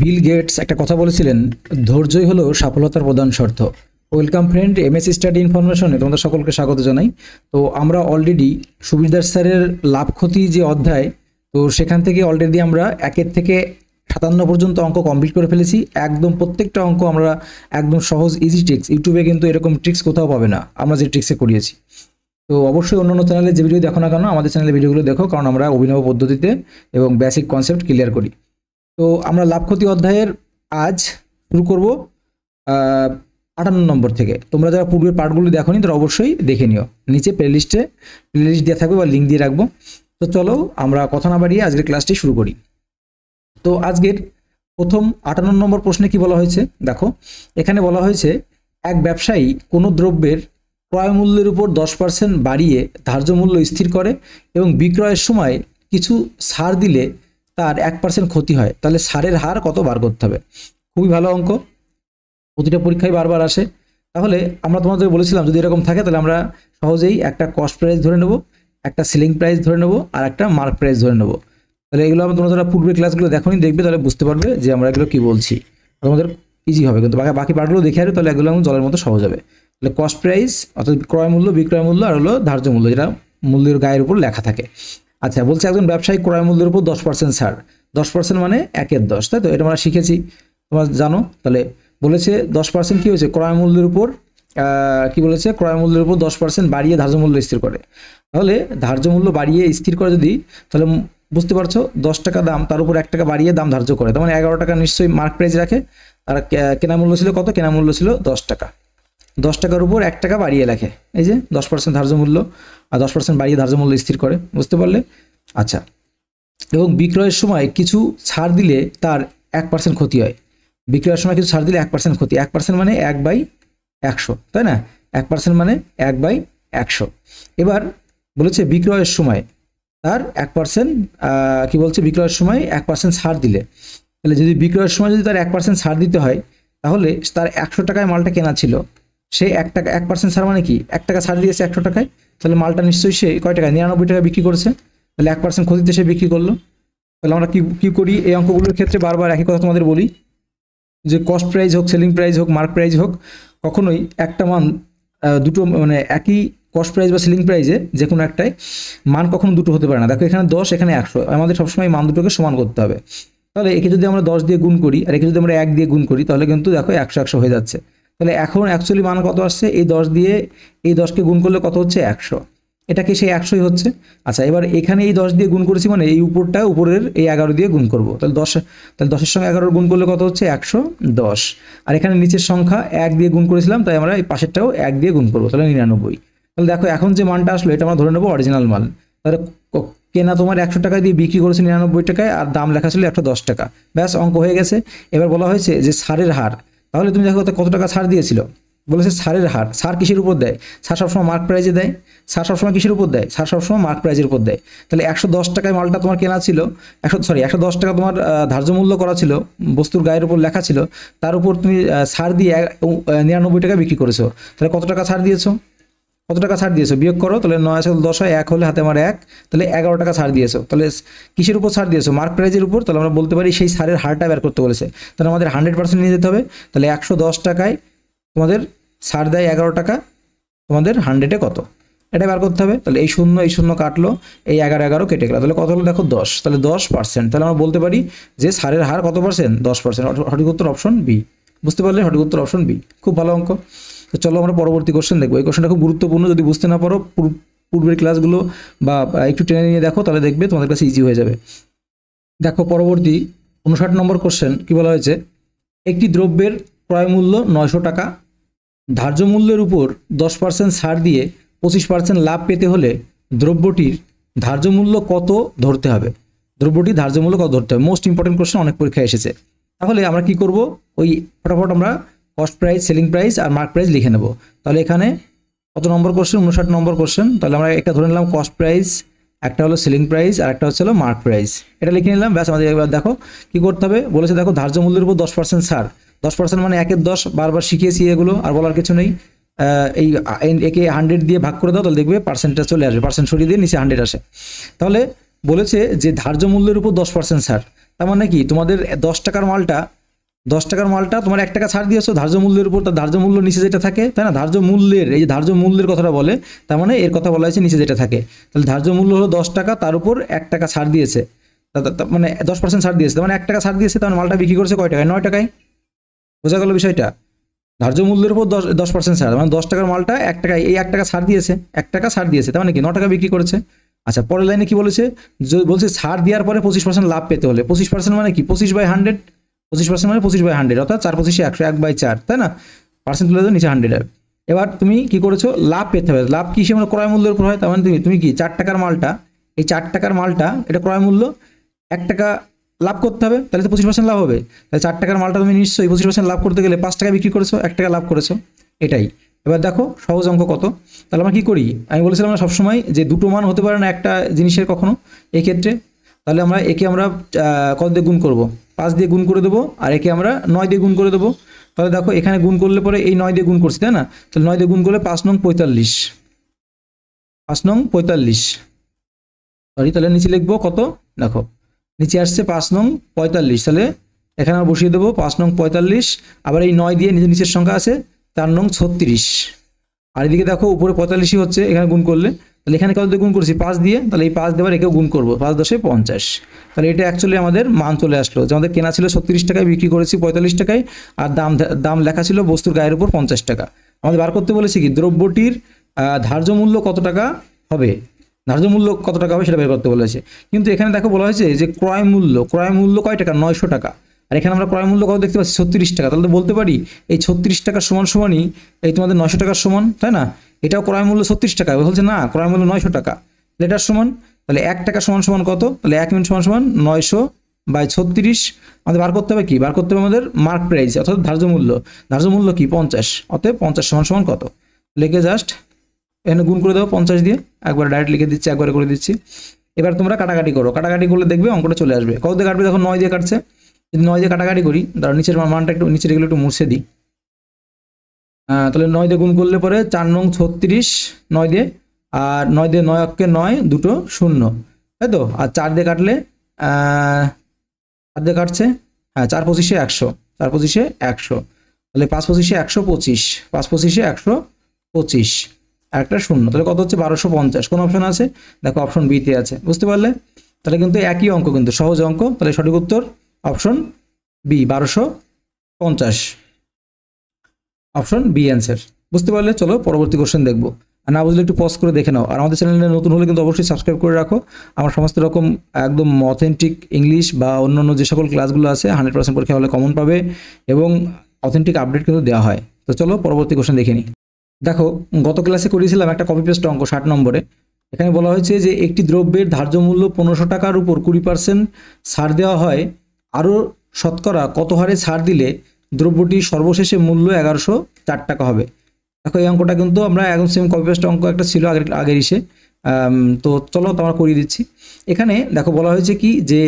Bill Gates একটা কথা বলেছিলেন ধৈর্যই হলো সফলতার প্রধান শর্ত welcome friend M S study ইনফরমেশনে তোমাদের সকলকে স্বাগত জানাই তো আমরা অলরেডি সুবিদার স্যারের লাভ ক্ষতি যে অধ্যায় তো সেখান থেকে অলরেডি আমরা একের থেকে সাতান্ন পর্যন্ত অঙ্ক কমপ্লিট করে ফেলেছি একদম প্রত্যেকটা অঙ্ক আমরা একদম সহজ ইজি ট্রিক্স ইউটিউবে কিন্তু এরকম ট্রিক্স কোথাও পাবে না আমরা যে ট্রিক্সে করিয়েছি তো অবশ্যই অন্য চ্যানেলে যে ভিডিও দেখো না কেন আমাদের চ্যানেলে ভিডিওগুলো দেখো কারণ আমরা অভিনব পদ্ধতিতে এবং বেসিক কনসেপ্ট ক্লিয়ার করি তো আমরা লাভ ক্ষতি অধ্যায়ের আজ শুরু করব আটান্ন নম্বর থেকে তোমরা যারা পূর্বের পার্টগুলো দেখো তারা অবশ্যই দেখে নিও নিচে প্লেলিস্টে প্লেলিস্ট দেওয়া থাকবে বা লিঙ্ক দিয়ে রাখবো তো চলো আমরা কথা না বাড়িয়ে আজকের ক্লাসটি শুরু করি তো আজকের প্রথম আটান্ন নম্বর প্রশ্নে কি বলা হয়েছে দেখো এখানে বলা হয়েছে এক ব্যবসায়ী কোনো দ্রব্যের ক্রয় মূল্যের উপর দশ পার্সেন্ট বাড়িয়ে ধার্য মূল্য স্থির করে এবং বিক্রয়ের সময় কিছু ছাড় দিলে তার এক পার্সেন্ট ক্ষতি হয় তাহলে সারের হার কত বার করতে হবে খুবই ভালো অঙ্ক প্রতিটা পরীক্ষায় বারবার আসে তাহলে আমরা তোমাদের বলেছিলাম যদি এরকম থাকে তাহলে আমরা সহজেই একটা কস্ট প্রাইস ধরে নেব একটা সিলিং প্রাইস ধরে নেব আর একটা মার্ক প্রাইস ধরে নেব তাহলে এগুলো আমরা তোমরা পূর্বের ক্লাসগুলো দেখনি দেখবে তাহলে বুঝতে পারবে যে আমরা এগুলো কী বলছি তোমাদের ইজি হবে কিন্তু বাকি বাকি পার্টগুলো দেখে আসবে তাহলে এগুলো জলের মতো সহজ হবে তাহলে কস্ট প্রাইস অর্থাৎ ক্রয় মূল্য বিক্রয় মূল্য আর হলো ধার্য মূল্য যেটা মূল্যের গায়ের উপর লেখা থাকে আচ্ছা বলছে একজন ব্যবসায়ী ক্রয় মূল্যের উপর দশ পার্সেন্ট ছাড় দশ পার্সেন্ট মানে একের দশ তাই তো এটা আমরা শিখেছি তোমরা জানো তাহলে বলেছে দশ পার্সেন্ট কী হয়েছে ক্রয় মূল্যের উপর কি বলেছে ক্রয় মূল্যের উপর দশ পার্সেন্ট বাড়িয়ে ধার্য মূল্য স্থির করে তাহলে ধার্য মূল্য বাড়িয়ে স্থির করে যদি তাহলে বুঝতে পারছো দশ টাকা দাম তার উপর এক টাকা বাড়িয়ে দাম ধার্য করে তার মানে এগারো টাকা নিশ্চয়ই মার্ক প্রাইজ রাখে আর কেনা মূল্য ছিল কত কেনা মূল্য ছিল দশ টাকা দশ টাকার উপর এক টাকা বাড়িয়ে লেখে এই যে দশ পার্সেন্ট ধার্য মূল্য আর দশ পার্সেন্ট বাড়িয়ে ধার্য মূল্য স্থির করে বুঝতে পারলে আচ্ছা এবং বিক্রয়ের সময় কিছু ছাড় দিলে তার এক পার্সেন্ট ক্ষতি হয় বিক্রয়ের সময় কিছু ছাড় দিলে এক পার্সেন্ট ক্ষতি এক পার্সেন্ট মানে এক বাই একশো তাই না এক পার্সেন্ট মানে এক বাই একশো এবার বলেছে বিক্রয়ের সময় তার এক পার্সেন্ট কী বলছে বিক্রয়ের সময় এক পার্সেন্ট ছাড় দিলে তাহলে যদি বিক্রয়ের সময় যদি তার এক পার্সেন্ট ছাড় দিতে হয় তাহলে তার একশো টাকায় মালটা কেনা ছিল সে এক টাকা এক পার্সেন্ট ছাড় মানে কি এক টাকা ছাড় দিয়েছে একশো টাকায় তাহলে মালটা নিশ্চয়ই সে কয় টাকা নিরানব্বই টাকা বিক্রি করেছে তাহলে এক পার্সেন্ট ক্ষতিতে সে বিক্রি করলো তাহলে আমরা কী কী করি এই অঙ্কগুলোর ক্ষেত্রে বারবার একই কথা তোমাদের বলি যে কস্ট প্রাইস হোক সেলিং প্রাইস হোক মার্ক প্রাইস হোক কখনোই একটা মান দুটো মানে একই কস্ট প্রাইস বা সেলিং প্রাইসে যে কোনো একটাই মান কখনো দুটো হতে পারে না দেখো এখানে দশ এখানে একশো আমাদের সবসময় মান দুটোকে সমান করতে হবে তাহলে একে যদি আমরা দশ দিয়ে গুণ করি আর একে যদি আমরা এক দিয়ে গুণ করি তাহলে কিন্তু দেখো একশো একশো হয়ে যাচ্ছে তাহলে এখন অ্যাকচুয়ালি মান কত আসছে এই দশ দিয়ে এই দশকে গুণ করলে কত হচ্ছে একশো এটা কি সেই একশোই হচ্ছে আচ্ছা এবার এখানে এই দশ দিয়ে গুণ করেছি মানে এই উপরটা উপরের এই এগারো দিয়ে গুণ করব তাহলে দশ তাহলে দশের সঙ্গে এগারোর গুণ করলে কত হচ্ছে একশো দশ আর এখানে নিচের সংখ্যা এক দিয়ে গুণ করেছিলাম তাই আমরা এই পাশেরটাও এক দিয়ে গুণ করবো তাহলে নিরানব্বই তাহলে দেখো এখন যে মানটা আসলো এটা আমরা ধরে নেবো অরিজিনাল মাল তাহলে কেনা তোমার একশো টাকা দিয়ে বিক্রি করেছে নিরানব্বই টাকায় আর দাম লেখা ছিল একশো দশ টাকা ব্যাস অঙ্ক হয়ে গেছে এবার বলা হয়েছে যে সারের হার তাহলে তুমি দেখো কত টাকা ছাড় দিয়েছিল বলেছে সারের হার সার কিসের উপর দেয় সার সবসময় মার্ক প্রাইজে দেয় সার সবসময় কিসের উপর দেয় সার সবসময় মার্ক প্রাইজের উপর দেয় তাহলে একশো দশ টাকায় মালটা তোমার কেনা ছিল একশো সরি একশো দশ টাকা তোমার ধার্য মূল্য করা ছিল বস্তুর গায়ের উপর লেখা ছিল তার উপর তুমি সার দিয়ে নিরানব্বই টাকা বিক্রি করেছো তাহলে কত টাকা ছাড় দিয়েছো কত টাকা ছাড় দিয়েছো বিয়োগ করো তাহলে নয় আসল দশ হয় এক হলে হাতে আমার এক তাহলে এগারো টাকা ছাড় দিয়েছো তাহলে কিসের উপর ছাড় দিয়েছো মার্ক প্রাইজের উপর তাহলে আমরা বলতে পারি সেই সারের হারটা বের করতে বলেছে তাহলে আমাদের হান্ড্রেড পার্সেন্ট নিয়ে যেতে হবে তাহলে একশো দশ টাকায় তোমাদের ছাড় দেয় এগারো টাকা তোমাদের হান্ড্রেডে কত এটা বের করতে হবে তাহলে এই শূন্য এই শূন্য কাটলো এই এগারো এগারো কেটে গেলো তাহলে কত হলো দেখো দশ তাহলে দশ পার্সেন্ট তাহলে আমরা বলতে পারি যে সারের হার কত পার্সেন্ট দশ পার্সেন্ট সঠিক উত্তর অপশন বি বুঝতে পারলে সঠিক উত্তর অপশন বি খুব ভালো অঙ্ক তো চলো আমরা পরবর্তী কোশ্চেন দেখবো এই কোশ্চেনটা খুব গুরুত্বপূর্ণ যদি বুঝতে না পারো পূর্বের ক্লাসগুলো বা একটু ট্রেনে নিয়ে দেখো তাহলে দেখবে তোমাদের কাছে ইজি হয়ে যাবে দেখো পরবর্তী উনষাট নম্বর কোশ্চেন কী বলা হয়েছে একটি দ্রব্যের ক্রয় মূল্য নয়শো টাকা ধার্য মূল্যের উপর দশ পার্সেন্ট ছাড় দিয়ে পঁচিশ পার্সেন্ট লাভ পেতে হলে দ্রব্যটির ধার্য মূল্য কত ধরতে হবে দ্রব্যটির ধার্য মূল্য কত ধরতে হবে মোস্ট ইম্পর্টেন্ট কোশ্চেন অনেক পরীক্ষায় এসেছে তাহলে আমরা কি করব ওই ফটাফট আমরা কস্ট প্রাইস সেলিং প্রাইস আর মার্ক প্রাইস লিখে নেব তাহলে এখানে কত নম্বর কোশ্চেন উনষাট নম্বর কোশ্চেন তাহলে আমরা একটা ধরে নিলাম কস্ট প্রাইস একটা হলো সেলিং প্রাইস আর একটা হচ্ছে হলো মার্ক প্রাইস এটা লিখে নিলাম ব্যাস আমাদের একবার দেখো কি করতে হবে বলেছে দেখো ধার্য মূল্যের উপর দশ পার্সেন্ট সার দশ পার্সেন্ট মানে একের দশ বারবার শিখিয়েছি এগুলো আর বলার কিছু নেই এই একে হান্ড্রেড দিয়ে ভাগ করে দাও তাহলে দেখবে পার্সেন্টটা চলে আসবে পার্সেন্ট সরিয়ে দিয়ে নিচে হান্ড্রেড আসে তাহলে বলেছে যে ধার্য মূল্যের উপর দশ পার্সেন্ট সার তার মানে কি তোমাদের দশ টাকার মালটা দশ টাকার মালটা তোমার এক টাকা ছাড় দিয়েছো ধার্য মূল্যের উপর তার ধার্য মূল্য নিচে যেটা থাকে তাই না ধার্য মূল্যের এই যে ধার্য মূল্যের কথাটা বলে তার মানে এর কথা বলা হয়েছে নিচে যেটা থাকে তাহলে ধার্য মূল্য হলো দশ টাকা তার উপর এক টাকা ছাড় দিয়েছে মানে দশ পার্সেন্ট ছাড় দিয়েছে মানে এক টাকা ছাড় দিয়েছে তার মানে মালটা বিক্রি করেছে কয় টাকায় নয় টাকায় বোঝা গেল বিষয়টা ধার্য মূল্যের উপর দশ দশ পার্সেন্ট ছাড় মানে দশ টাকার মালটা এক টাকায় এই এক টাকা ছাড় দিয়েছে এক টাকা ছাড় দিয়েছে তার মানে কি ন টাকা বিক্রি করেছে আচ্ছা পরের লাইনে কি বলেছে বলছে ছাড় দেওয়ার পরে পঁচিশ পার্সেন্ট লাভ পেতে হলে পঁচিশ পার্সেন্ট মানে কি পঁচিশ বাই হান্ড্রেড পঁচিশ পার্সেন্ট মানে পঁচিশ বাই হান্ড্রেড অর্থাৎ চার পঁচিশে একশো এক বাই চার তাই না পার্সেন্ট তুলে দেবে নিচে হান্ড্রেডের এবার তুমি কি করেছো লাভ পেতে হবে লাভ কি সে মানে ক্রয় মূল্যের উপর হয় তার মানে তুমি তুমি কি চার টাকার মালটা এই চার টাকার মালটা এটা ক্রয় মূল্য এক টাকা লাভ করতে হবে তাহলে তো পঁচিশ পার্সেন্ট লাভ হবে তাহলে চার টাকার মালটা তুমি নিশ্চয়ই পঁচিশ পার্সেন্ট লাভ করতে গেলে পাঁচ টাকা বিক্রি করেছো এক টাকা লাভ করেছো এটাই এবার দেখো সহজ অঙ্ক কত তাহলে আমরা কী করি আমি বলেছিলাম আমরা সবসময় যে দুটো মান হতে পারে না একটা জিনিসের কখনো এক্ষেত্রে তাহলে আমরা একে আমরা কত দিয়ে গুণ করবো পাঁচ দিয়ে গুণ করে দেবো আর একে আমরা নয় দিয়ে গুণ করে দেবো তাহলে দেখো এখানে গুণ করলে পরে এই নয় দিয়ে গুণ করছি তাই না তাহলে নয় দিয়ে গুণ করলে পাঁচ নং পঁয়তাল্লিশ পাঁচ নং পঁয়তাল্লিশ সরি তাহলে নিচে লিখবো কত দেখো নিচে আসছে পাঁচ নং পঁয়তাল্লিশ তাহলে এখানে আমরা বসিয়ে দেবো পাঁচ নং পঁয়তাল্লিশ আবার এই নয় দিয়ে নিচের সংখ্যা আছে চার নং ছত্রিশ আর এদিকে দেখো উপরে পঁয়তাল্লিশই হচ্ছে এখানে গুণ করলে তাহলে এখানে কত গুণ করছি পাঁচ দিয়ে তাহলে এই পাঁচ দেবার একেও গুণ করবো পাঁচ দশে পঞ্চাশ তাহলে এটা অ্যাকচুয়ালি আমাদের মান চলে আসলো যে আমাদের কেনা ছিল ছত্রিশ টাকায় বিক্রি করেছি পঁয়তাল্লিশ টাকায় আর দাম দাম লেখা ছিল বস্তুর গায়ের উপর পঞ্চাশ টাকা আমাদের বার করতে বলেছি কি দ্রব্যটির ধার্য মূল্য কত টাকা হবে ধার্য মূল্য কত টাকা হবে সেটা বের করতে বলেছে কিন্তু এখানে দেখো বলা হয়েছে যে ক্রয় মূল্য ক্রয় মূল্য কয় টাকা নয়শো টাকা আর এখানে আমরা ক্রয় মূল্য কত দেখতে পাচ্ছি ছত্রিশ টাকা তাহলে তো বলতে পারি এই ছত্রিশ টাকা সমান সমানই এই তোমাদের নয়শো টাকার সমান তাই না এটাও ক্রয় মূল্য ছত্রিশ টাকা বলছে না ক্রয় মূল্য নয়শো টাকা এটার সমান তাহলে এক টাকা সমান সমান কত তাহলে এক মিনিট সমান সমান নয়শো বাই ছত্রিশ আমাদের বার করতে হবে কি বার করতে হবে আমাদের মার্ক প্রাইস অর্থাৎ ধার্য মূল্য ধার্য মূল্য কি পঞ্চাশ অর্থাৎ পঞ্চাশ সমান সমান কত লিখে জাস্ট এখানে গুণ করে দেবো পঞ্চাশ দিয়ে একবার ডাইরেক্ট লিখে দিচ্ছি একবারে করে দিচ্ছি এবার তোমরা কাটাকাটি করো কাটাকাটি করলে দেখবে অঙ্কটা চলে আসবে কত দিয়ে কাটবে দেখো নয় দিয়ে কাটছে যদি নয় দিয়ে কাটাকাটি করি তার নিচের মানটা একটু নিচের এগুলো একটু মুছে দিই হ্যাঁ, তাহলে নয় দিয়ে গুণ করলে পরে চার নং ছত্রিশ নয় দিয়ে আর নয় দিয়ে নয় অক্ষে নয় দুটো শূন্য তাই তো আর চার দিয়ে কাটলে চার দিয়ে কাটছে হ্যাঁ চার পঁচিশে একশো চার পঁচিশে একশো তাহলে পাঁচ পঁচিশে একশো পঁচিশ পাঁচ পঁচিশে একশো পঁচিশ একটা শূন্য তাহলে কত হচ্ছে বারোশো পঞ্চাশ কোন অপশন আছে দেখো অপশন বিতে আছে বুঝতে পারলে তাহলে কিন্তু একই অঙ্ক কিন্তু সহজ অঙ্ক তাহলে সঠিক উত্তর অপশন বি বারোশো পঞ্চাশ অপশন বি অ্যান্সার বুঝতে পারলে চলো পরবর্তী কোশ্চেন দেখবো আর না বুঝলে একটু পজ করে দেখে নাও আর আমাদের চ্যানেলে নতুন হলে কিন্তু অবশ্যই সাবস্ক্রাইব করে রাখো আমার সমস্ত রকম একদম অথেন্টিক ইংলিশ বা অন্যান্য যে সকল ক্লাসগুলো আছে হান্ড্রেড পার্সেন্ট পরীক্ষা হলে কমন পাবে এবং অথেন্টিক আপডেট কিন্তু দেওয়া হয় তো চলো পরবর্তী কোশ্চেন দেখে নিই দেখো গত ক্লাসে করিয়েছিলাম একটা কপি পেস্ট অঙ্ক ষাট নম্বরে এখানে বলা হয়েছে যে একটি দ্রব্যের ধার্য মূল্য পনেরোশো টাকার উপর কুড়ি পার্সেন্ট ছাড় দেওয়া হয় আরও শতকরা কত হারে ছাড় দিলে দ্রব্যটি সর্বশেষে মূল্য এগারোশো চার টাকা হবে দেখো এই অঙ্কটা কিন্তু আমরা একদম সেম কপি পেস্ট অঙ্ক একটা ছিল আগের আগের ইসে তো চলো তোমরা করিয়ে দিচ্ছি এখানে দেখো বলা হয়েছে কি যে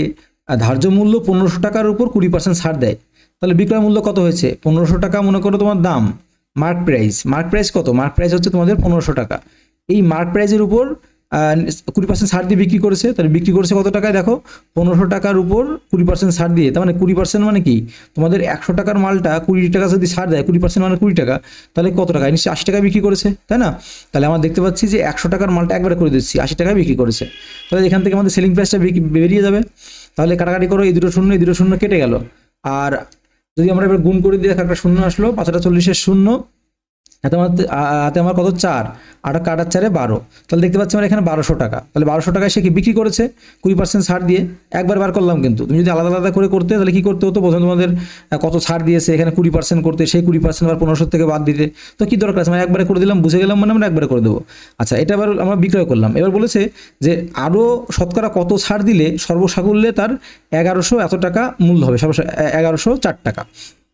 ধার্য মূল্য পনেরোশো টাকার উপর কুড়ি পার্সেন্ট ছাড় দেয় তাহলে বিক্রয় মূল্য কত হয়েছে পনেরোশো টাকা মনে করো তোমার দাম মার্ক প্রাইস মার্ক প্রাইস কত মার্ক প্রাইস হচ্ছে তোমাদের পনেরোশো টাকা এই মার্ক প্রাইজের উপর কুড়ি পার্সেন্ট ছাড় দিয়ে বিক্রি করেছে তাহলে বিক্রি করেছে কত টাকায় দেখো পনেরোশো টাকার উপর কুড়ি পার্সেন্ট ছাড় দিয়ে তার মানে কুড়ি পার্সেন্ট মানে কি তোমাদের একশো টাকার মালটা কুড়ি টাকা যদি ছাড় দেয় কুড়ি পার্সেন্ট মানে কুড়ি টাকা তাহলে কত টাকা নিশ্চয়ই আশি টাকা বিক্রি করেছে তাই না তাহলে আমরা দেখতে পাচ্ছি যে একশো টাকার মালটা একবার করে দিচ্ছি আশি টাকায় বিক্রি করেছে তাহলে এখান থেকে আমাদের সেলিং প্রাইসটা বেরিয়ে যাবে তাহলে কাটাকাটি করো এই দুটো শূন্য এই দুটো শূন্য কেটে গেল আর যদি আমরা এবার গুণ করে দিয়ে একটা শূন্য আসলো পাঁচটা চল্লিশের শূন্য হাতে আমার হাতে আমার কত চার আট কাটার চারে বারো তাহলে দেখতে পাচ্ছি আমার এখানে বারোশো টাকা তাহলে বারোশো টাকায় সে কি বিক্রি করেছে কুড়ি পার্সেন্ট ছাড় দিয়ে একবার বার করলাম কিন্তু তুমি যদি আলাদা আলাদা করে করতে তাহলে কী করতে হতো প্রথমে তোমাদের কত ছাড় দিয়েছে এখানে কুড়ি পার্সেন্ট করতে সেই কুড়ি পার্সেন্ট আবার পনেরোশো থেকে বাদ দিতে তো কী দরকার আছে আমরা মানে একবারে করে দিলাম বুঝে গেলাম মানে আমরা একবারে করে দেবো আচ্ছা এটা এবার আমরা বিক্রয় করলাম এবার বলেছে যে আরও শতকরা কত ছাড় দিলে সর্বসাকুল্যে তার এগারোশো এত টাকা মূল্য হবে সর্বশ এগারোশো চার টাকা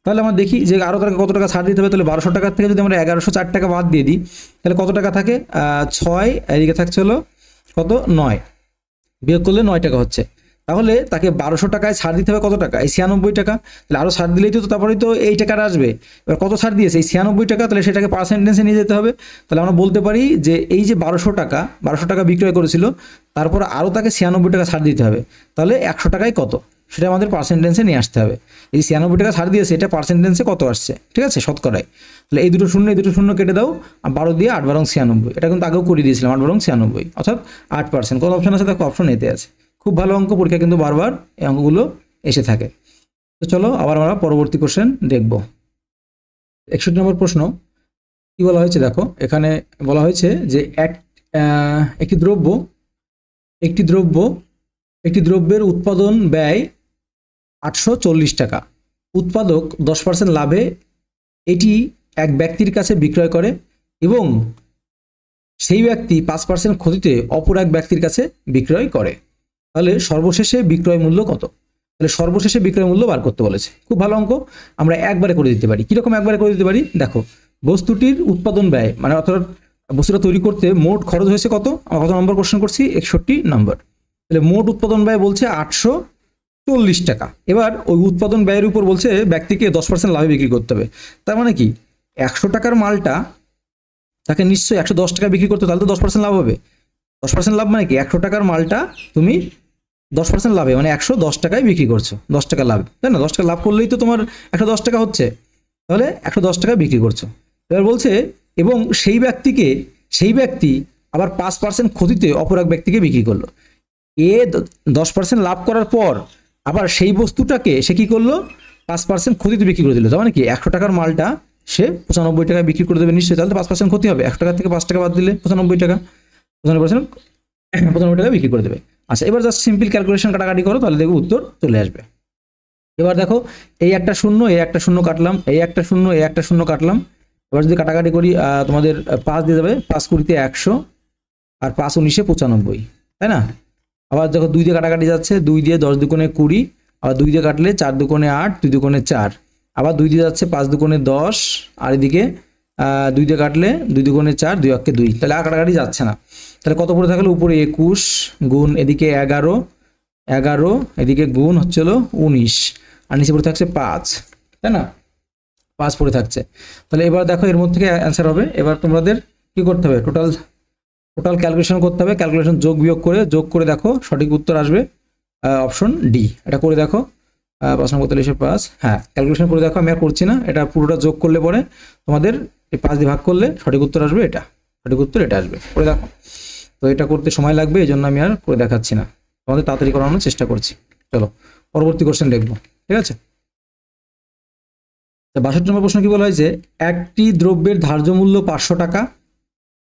তাহলে আমরা দেখি যে আরও তাকে কত টাকা ছাড় দিতে হবে তাহলে বারোশো টাকা থেকে যদি আমরা এগারোশো চার টাকা বাদ দিয়ে দিই তাহলে কত টাকা থাকে ছয় এদিকে থাকছে হলো কত নয় বিয়োগ করলে নয় টাকা হচ্ছে তাহলে তাকে বারোশো টাকায় ছাড় দিতে হবে কত টাকা এই ছিয়ানব্বই টাকা তাহলে আরও ছাড় দিলেই তো তারপরেই তো এই টাকাটা আসবে এবার কত ছাড় দিয়েছে এই ছিয়ানব্বই টাকা তাহলে সেটাকে পার্সেন্টেন্সে নিয়ে যেতে হবে তাহলে আমরা বলতে পারি যে এই যে বারোশো টাকা বারোশো টাকা বিক্রয় করেছিল তারপর আরও তাকে ছিয়ানব্বই টাকা ছাড় দিতে হবে তাহলে একশো টাকায় কত সেটা আমাদের পার্সেন্টেন্সে নিয়ে আসতে হবে এই ছিয়ানব্বই টাকা ছাড় দিয়েছে এটা পার্সেন্টেন্সে কত আসছে ঠিক আছে শতকরায় তাহলে এই দুটো শূন্য এই দুটো শূন্য কেটে দাও আর বারো দিয়ে আট বারং ছিয়ানব্বই এটা কিন্তু আগেও করিয়ে দিয়েছিলাম আট বারং ছিয়ানব্বই অর্থাৎ আট পার্সেন্ট কত অপশন আছে দেখো অপশন এতে আছে খুব ভালো অঙ্ক পরীক্ষা কিন্তু বারবার এই অঙ্কগুলো এসে থাকে তো চলো আবার আমরা পরবর্তী কোশ্চেন দেখব একষট্টি নম্বর প্রশ্ন কি বলা হয়েছে দেখো এখানে বলা হয়েছে যে এক একটি দ্রব্য একটি দ্রব্য একটি দ্রব্যের উৎপাদন ব্যয় আটশো টাকা উৎপাদক দশ পার্সেন্ট লাভে এটি এক ব্যক্তির কাছে বিক্রয় করে এবং সেই ব্যক্তি পাঁচ পার্সেন্ট ক্ষতিতে অপর এক ব্যক্তির কাছে বিক্রয় করে তাহলে সর্বশেষে বিক্রয় মূল্য কত তাহলে সর্বশেষে বিক্রয় মূল্য বার করতে বলেছে খুব ভালো অঙ্ক আমরা একবারে করে দিতে পারি কীরকম একবারে করে দিতে পারি দেখো বস্তুটির উৎপাদন ব্যয় মানে অর্থাৎ বস্তুটা তৈরি করতে মোট খরচ হয়েছে কত আমরা কত নম্বর কোশ্চেন করছি একষট্টি নম্বর তাহলে মোট উৎপাদন ব্যয় বলছে আটশো চল্লিশ টাকা এবার ওই উৎপাদন ব্যয়ের উপর বলছে ব্যক্তিকে দশ পার্সেন্ট লাভে বিক্রি করতে হবে তার মানে কি একশো টাকার মালটা তাকে নিশ্চয়ই একশো দশ টাকা বিক্রি করতে তাহলে তো দশ পার্সেন্ট লাভ হবে দশ পার্সেন্ট লাভ মানে কি একশো টাকার মালটা তুমি দশ পার্সেন্ট লাভে মানে একশো দশ টাকায় বিক্রি করছো দশ টাকা লাভ তাই না দশ টাকা লাভ করলেই তো তোমার একশো দশ টাকা হচ্ছে তাহলে একশো দশ টাকায় বিক্রি করছো এবার বলছে এবং সেই ব্যক্তিকে সেই ব্যক্তি আবার পাঁচ পার্সেন্ট ক্ষতিতে অপর এক ব্যক্তিকে বিক্রি করলো এ দশ পার্সেন্ট লাভ করার পর আবার সেই বস্তুটাকে সে কী করলো পাঁচ পার্সেন্ট ক্ষতিতে বিক্রি করে দিল তার মানে কি একশো টাকার মালটা সে পঁচানব্বই টাকায় বিক্রি করে দেবে নিশ্চয়ই তাহলে পাঁচ পার্সেন্ট ক্ষতি হবে একশো টাকা থেকে পাঁচ টাকা বাদ দিলে পঁচানব্বই টাকা পঁচানব্বই পার্সেন্ট পঁচানব্বই টাকা বিক্রি করে দেবে আচ্ছা এবার জাস্ট সিম্পল ক্যালকুলেশন কাটাকাটি করো তাহলে দেখো উত্তর চলে আসবে এবার দেখো এই একটা শূন্য এই একটা শূন্য কাটলাম এই একটা শূন্য এই একটা শূন্য কাটলাম এবার যদি কাটাকাটি করি তোমাদের পাঁচ দিয়ে যাবে পাঁচ কুড়িতে একশো আর পাঁচ উনিশে পঁচানব্বই তাই না আবার দেখো দুই দিয়ে কাটাকাটি যাচ্ছে দুই দিয়ে দশ দুকোণে কুড়ি আবার দুই দিয়ে কাটলে চার দুকোণে আট দুই দুকোণে চার আবার দুই দিয়ে যাচ্ছে পাঁচ দুকোণে দশ আর এদিকে দুই দিয়ে কাটলে দুই দুকোণে চার দুই অক্ষে দুই তাহলে আর কাটাকাটি যাচ্ছে না তাহলে কত পড়ে থাকলো উপরে একুশ গুণ এদিকে এগারো এগারো এদিকে গুণ হচ্ছে হলো উনিশ আর নিচে পড়ে থাকছে পাঁচ তাই না পাঁচ পড়ে থাকছে তাহলে এবার দেখো এর মধ্যে থেকে অ্যান্সার হবে এবার তোমাদের কী করতে হবে টোটাল টোটাল ক্যালকুলেশন করতে হবে ক্যালকুলেশন যোগ বিয়োগ করে যোগ করে দেখো সঠিক উত্তর আসবে অপশন ডি এটা করে দেখো পাঁচ নম্বর তেলিশে পাঁচ হ্যাঁ ক্যালকুলেশন করে দেখো আমি আর করছি না এটা পুরোটা যোগ করলে পরে তোমাদের এই পাঁচ দিয়ে ভাগ করলে সঠিক উত্তর আসবে এটা সঠিক উত্তর এটা আসবে করে দেখো তো এটা করতে সময় লাগবে এই জন্য আমি আর করে দেখাচ্ছি না তোমাদের তাড়াতাড়ি করানোর চেষ্টা করছি চলো পরবর্তী কোশ্চেন দেখবো ঠিক আছে আচ্ছা, বাষট্টি নম্বর প্রশ্ন কি বলা হয়েছে একটি দ্রব্যের ধার্য মূল্য পাঁচশো টাকা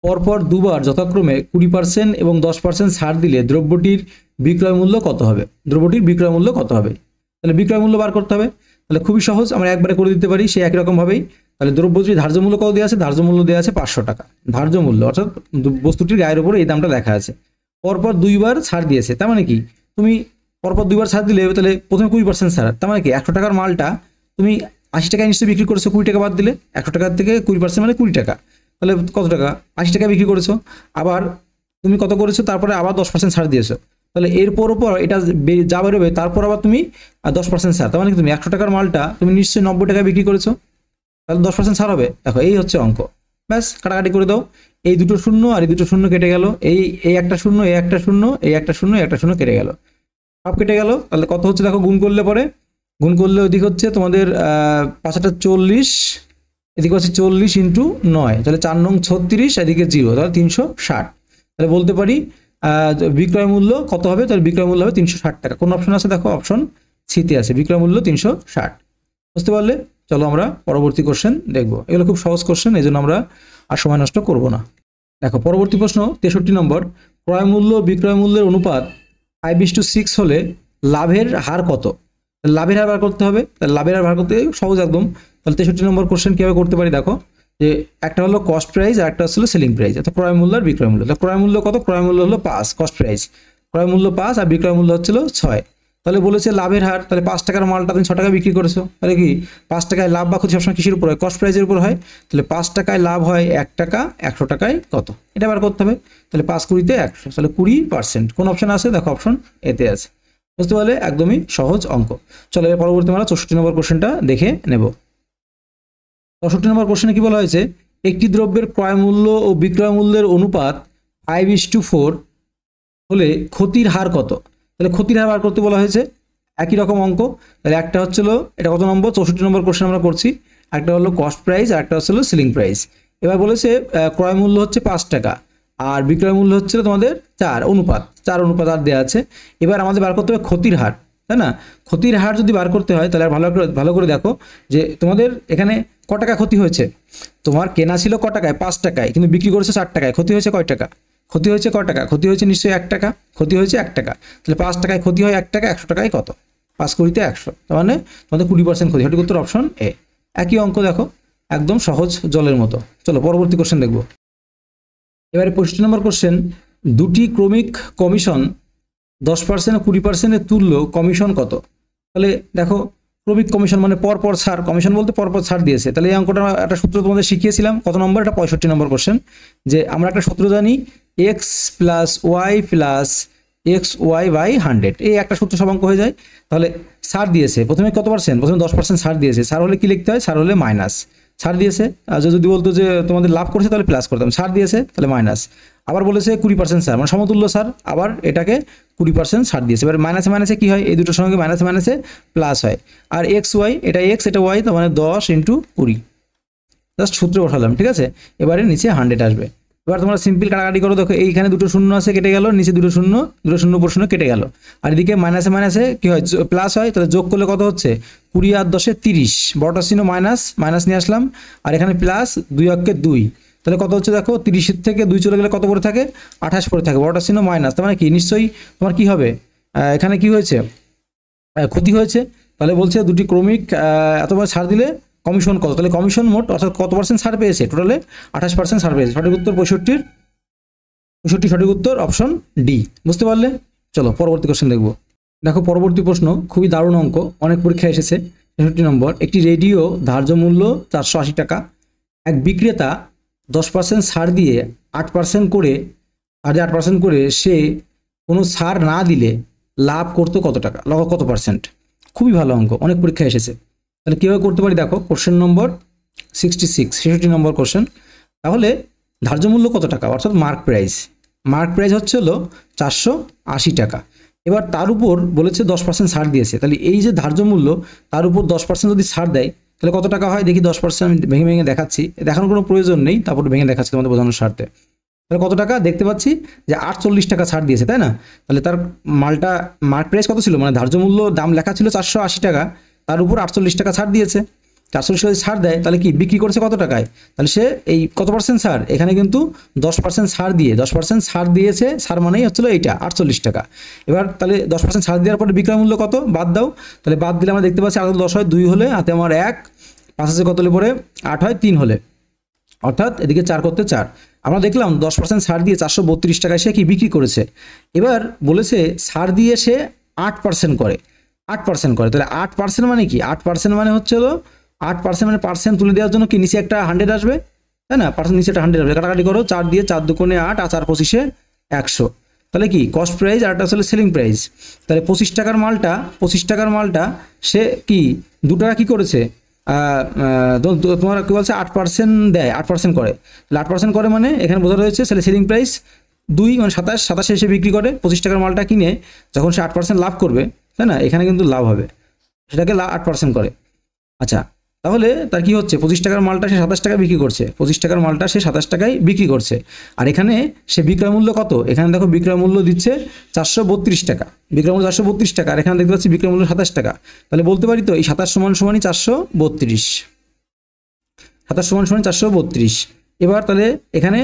পরপর দুবার যথাক্রমে কুড়ি পার্সেন্ট এবং দশ পার্সেন্ট ছাড় দিলে দ্রব্যটির বিক্রয় মূল্য কত হবে দ্রব্যটির বিক্রয় মূল্য কত হবে তাহলে বিক্রয় মূল্য বার করতে হবে তাহলে খুবই সহজ আমরা একবারে করে দিতে পারি সে একরকমভাবেই তাহলে দ্রব্য যদি ধার্য মূল্য কত দেওয়া আছে ধার্য মূল্য দেওয়া আছে পাঁচশো টাকা ধার্য মূল্য অর্থাৎ বস্তুটির গায়ের উপরে এই দামটা লেখা আছে পরপর দুইবার ছাড় দিয়েছে তার মানে কি তুমি পরপর দুইবার ছাড় দিলে তাহলে প্রথমে কুড়ি পার্সেন্ট ছাড় তার মানে কি একশো টাকার মালটা তুমি আশি টাকা নিশ্চয়ই বিক্রি করেছো কুড়ি টাকা বাদ দিলে একশো টাকার থেকে কুড়ি পার্সেন্ট মানে কুড়ি টাকা তাহলে কত টাকা আশি টাকা বিক্রি করেছো আবার তুমি কত করেছো তারপরে আবার দশ পার্সেন্ট ছাড় দিয়েছো তাহলে এরপর ওপর এটা যা বেরোবে তারপর আবার তুমি দশ পার্সেন্ট ছাড় তার মানে তুমি একশো টাকার মালটা তুমি নিশ্চয়ই নব্বই টাকা বিক্রি করেছো তাহলে দশ পার্সেন্ট ছাড় হবে দেখো এই হচ্ছে অঙ্ক ব্যাস কাটাকাটি করে দাও এই দুটো শূন্য আর এই দুটো শূন্য কেটে গেল এই এই একটা শূন্য এই একটা শূন্য এই একটা শূন্য একটা শূন্য কেটে গেল সব কেটে গেল তাহলে কত হচ্ছে দেখো গুণ করলে পরে গুণ করলে ওদিক হচ্ছে তোমাদের পাঁচটা চল্লিশ এদিকে হচ্ছে চল্লিশ ইন্টু নয় তাহলে চার নং ছত্রিশ এদিকে জিরো তাহলে তিনশো ষাট তাহলে বলতে পারি বিক্রয় মূল্য কত হবে তাহলে বিক্রয় মূল্য হবে তিনশো ষাট টাকা কোন অপশন আছে দেখো অপশন সিতে আছে বিক্রয় মূল্য তিনশো ষাট বুঝতে পারলে চলো আমরা পরবর্তী কোশ্চেন দেখব এগুলো খুব সহজ কোশ্চেন এই জন্য আমরা আর সময় নষ্ট করবো না দেখো পরবর্তী প্রশ্ন তেষট্টি নম্বর ক্রয় মূল্য বিক্রয় মূল্যের অনুপাত ফাইভ ইস টু সিক্স হলে লাভের হার কত লাভের হার বার করতে হবে লাভের হার বার করতে সহজ একদম তাহলে তেষট্টি নম্বর কোশ্চেন কীভাবে করতে পারি দেখো যে একটা হলো কস্ট প্রাইস আর একটা হলো সেলিং প্রাইস অর্থাৎ ক্রয় মূল্য আর বিক্রয় মূল্য ক্রয় মূল্য কত ক্রয় মূল্য হলো পাঁচ কস্ট প্রাইস ক্রয় মূল্য পাঁচ আর বিক্রয় মূল্য হচ্ছিল ছয় তাহলে বলেছে লাভের হার তাহলে পাঁচ টাকার মালটা তুমি ছ টাকা বিক্রি করেছো তাহলে কি পাঁচ টাকায় লাভ বা ক্ষতি সবসময় কিসের উপর হয় কস্ট প্রাইজের উপর হয় তাহলে পাঁচ টাকায় লাভ হয় এক টাকা একশো টাকায় কত এটা আবার করতে হবে তাহলে পাঁচ কুড়িতে একশো তাহলে কুড়ি পার্সেন্ট কোন অপশন আছে দেখো অপশন এতে আছে বুঝতে পারলে একদমই সহজ অঙ্ক চলো এবার পরবর্তী মারা চৌষট্টি নম্বর কোশ্চেনটা দেখে নেব চৌষট্টি নম্বর কোশ্চেনে কি বলা হয়েছে একটি দ্রব্যের ক্রয় মূল্য ও বিক্রয় মূল্যের অনুপাত ফাইভ ইস টু ফোর হলে ক্ষতির হার কত তাহলে ক্ষতির হার বার করতে বলা হয়েছে একই রকম অঙ্ক তাহলে একটা হচ্ছিল এটা কত নম্বর চৌষট্টি নম্বর কোশ্চেন আমরা করছি একটা হলো কস্ট প্রাইস আর একটা হচ্ছিল সিলিং প্রাইস এবার বলেছে ক্রয় মূল্য হচ্ছে পাঁচ টাকা আর বিক্রয় মূল্য হচ্ছিল তোমাদের চার অনুপাত চার অনুপাত আর দেওয়া আছে এবার আমাদের বার করতে হবে ক্ষতির হার তাই না ক্ষতির হার যদি বার করতে হয় তাহলে আর ভালো করে ভালো করে দেখো যে তোমাদের এখানে ক টাকা ক্ষতি হয়েছে তোমার কেনা ছিল ক টাকায় পাঁচ টাকায় কিন্তু বিক্রি করেছে ষাট টাকায় ক্ষতি হয়েছে কয় টাকা ক্ষতি হয়েছে ক টাকা ক্ষতি হয়েছে নিশ্চয়ই এক টাকা ক্ষতি হয়েছে এক টাকা তাহলে পাঁচ টাকায় ক্ষতি হয় এক টাকা একশো টাকায় কত পাঁচ কুড়িতে একশো তার মানে তোমাদের কুড়ি পার্সেন্ট ক্ষতি সঠিক উত্তর অপশন এ একই অঙ্ক দেখো একদম সহজ জলের মতো চলো পরবর্তী কোশ্চেন দেখব এবারে পঁচিশ নম্বর কোশ্চেন দুটি ক্রমিক কমিশন দশ পার্সেন্ট কুড়ি পার্সেন্টের তুল্য কমিশন কত তাহলে দেখো প্রবিত কমিশন মানে পরপর সার কমিশন বলতে পরপর সার দিয়েছে তাহলে এই অঙ্কটা একটা সূত্র তোমাদের শিখিয়েছিলাম কত নম্বর এটা পঁয়ষট্টি নম্বর কোশ্চেন যে আমরা একটা সূত্র জানি X plus Y plus X Y by hundred এই একটা সূত্র সব অঙ্ক হয়ে যায় তাহলে সার দিয়েছে প্রথমে কত পার্সেন্ট প্রথমে দশ পার্সেন্ট সার দিয়েছে সার হলে কি লিখতে হয় সার হলে মাইনাস ছাড় দিয়েছে আর যদি বলতো যে তোমাদের লাভ করেছে তাহলে প্লাস করতাম ছাড় দিয়েছে তাহলে মাইনাস আবার বলেছে কুড়ি পার্সেন্ট সার মানে সমতুল্য সার আবার এটাকে কুড়ি পার্সেন্ট ছাড় দিয়েছে এবার মাইনাসে মাইনাসে কী হয় এই দুটোর সঙ্গে মাইনাসে মাইনাসে প্লাস হয় আর এক্স ওয়াই এটা এক্স এটা ওয়াই তো মানে দশ ইন্টু কুড়ি জাস্ট সূত্রে ওঠালাম ঠিক আছে এবারে নিচে হান্ড্রেড আসবে এবার তোমরা সিম্পল কাটাকাটি করো দেখো এইখানে দুটো শূন্য আছে কেটে গেল নিচে দুটো শূন্য দুটো শূন্য শূন্য কেটে গেল আর এদিকে মাইনাসে মাইনাসে কি হয় প্লাস হয় তাহলে যোগ করলে কত হচ্ছে কুড়ি আর দশে তিরিশ বড়টা চিহ্ন মাইনাস মাইনাস নিয়ে আসলাম আর এখানে প্লাস দুই অক্ষে দুই তাহলে কত হচ্ছে দেখো তিরিশের থেকে দুই চলে গেলে কত পড়ে থাকে আঠাশ পরে থাকে বড়টা চিহ্ন মাইনাস তার মানে কি নিশ্চয়ই তোমার কি হবে এখানে কি হয়েছে ক্ষতি হয়েছে তাহলে বলছে দুটি ক্রমিক এতবার ছাড় দিলে কমিশন কত তাহলে কমিশন মোট অর্থাৎ কত পার্সেন্ট ছাড় পেয়েছে টোটালে আঠাশ পার্সেন্ট ছাড় পেয়েছে সঠিক উত্তর পঁয়ষট্টির পঁয়ষট্টি সঠিক উত্তর অপশন ডি বুঝতে পারলে চলো পরবর্তী কোশ্চেন দেখব দেখো পরবর্তী প্রশ্ন খুবই দারুণ অঙ্ক অনেক পরীক্ষায় এসেছে ছেষট্টি নম্বর একটি রেডিও ধার্য মূল্য চারশো আশি টাকা এক বিক্রেতা দশ পার্সেন্ট ছাড় দিয়ে আট পার্সেন্ট করে সাড়ে আট পার্সেন্ট করে সে কোনো ছাড় না দিলে লাভ করতো কত টাকা লগ কত পার্সেন্ট খুবই ভালো অঙ্ক অনেক পরীক্ষায় এসেছে তাহলে কীভাবে করতে পারি দেখো কোশ্চেন নম্বর সিক্সটি সিক্স ছেষট্টি নম্বর কোশ্চেন তাহলে ধার্য মূল্য কত টাকা অর্থাৎ মার্ক প্রাইস মার্ক প্রাইস হচ্ছে হলো চারশো আশি টাকা এবার তার উপর বলেছে দশ পার্সেন্ট ছাড় দিয়েছে তাহলে এই যে ধার্য মূল্য তার উপর দশ পার্সেন্ট যদি ছাড় দেয় তাহলে কত টাকা হয় দেখি দশ পার্সেন্ট আমি ভেঙে ভেঙে দেখাচ্ছি দেখানোর কোনো প্রয়োজন নেই তারপর ভেঙে দেখাচ্ছি তোমাদের বোঝানোর স্বার্থে তাহলে কত টাকা দেখতে পাচ্ছি যে আটচল্লিশ টাকা ছাড় দিয়েছে তাই না তাহলে তার মালটা মার্ক প্রাইস কত ছিল মানে ধার্য মূল্য দাম লেখা ছিল চারশো আশি টাকা তার উপর আটচল্লিশ টাকা ছাড় দিয়েছে চারশো যদি ছাড় দেয় তাহলে কি বিক্রি করছে কত টাকায় তাহলে সে এই কত পার্সেন্ট ছাড় এখানে কিন্তু দশ পার্সেন্ট ছাড় দিয়ে দশ পার্সেন্ট ছাড় দিয়েছে সার মানেই হচ্ছিলো এইটা আটচল্লিশ টাকা এবার তাহলে দশ পার্সেন্ট ছাড় দেওয়ার পরে বিক্রয় মূল্য কত বাদ দাও তাহলে বাদ দিলে আমরা দেখতে পাচ্ছি আর দশ হয় দুই হলে হাতে আমার এক পাঁচ হাজার কত হলে পরে আট হয় তিন হলে অর্থাৎ এদিকে চার করতে চার আমরা দেখলাম দশ পার্সেন্ট ছাড় দিয়ে চারশো বত্রিশ টাকায় সে কি বিক্রি করেছে এবার বলেছে ছাড় দিয়ে সে আট পার্সেন্ট করে আট পার্সেন্ট করে তাহলে আট পার্সেন্ট মানে কি আট পার্সেন্ট মানে হচ্ছে হলো আট পার্সেন্ট মানে পার্সেন্ট তুলে দেওয়ার জন্য কি নিচে একটা হান্ড্রেড আসবে তাই না পার্সেন্ট নিচে একটা হান্ড্রেড আসবে কাটাকাটি করো চার দিয়ে চার দুকোণে আট আর চার পঁচিশে একশো তাহলে কি কস্ট প্রাইস আর একটা আসলে সেলিং প্রাইস তাহলে পঁচিশ টাকার মালটা পঁচিশ টাকার মালটা সে কি দু টাকা কী করেছে তোমার কী বলছে আট পার্সেন্ট দেয় আট পার্সেন্ট করে তাহলে আট পার্সেন্ট করে মানে এখানে বোঝা রয়েছে সেলে সেলিং প্রাইস দুই মানে সাতাশ সাতাশে এসে বিক্রি করে পঁচিশ টাকার মালটা কিনে যখন সে আট পার্সেন্ট লাভ করবে তাই না এখানে কিন্তু লাভ হবে সেটাকে আট পার্সেন্ট করে আচ্ছা তাহলে তার কি হচ্ছে পঁচিশ টাকার মালটা সে সাতাশ টাকা বিক্রি করছে পঁচিশ টাকার মালটা সে সাতাশ টাকায় বিক্রি করছে আর এখানে সে বিক্রয় মূল্য কত এখানে দেখো বিক্রয় মূল্য দিচ্ছে চারশো বত্রিশ টাকা বিক্রয় মূল্য চারশো বত্রিশ টাকা আর এখানে দেখতে পাচ্ছি বিক্রয় মূল্য সাতাশ টাকা তাহলে বলতে পারি তো এই সাতাশ সমান সমানই চারশো বত্রিশ সাতাশ সমান সমান চারশো বত্রিশ এবার তাহলে এখানে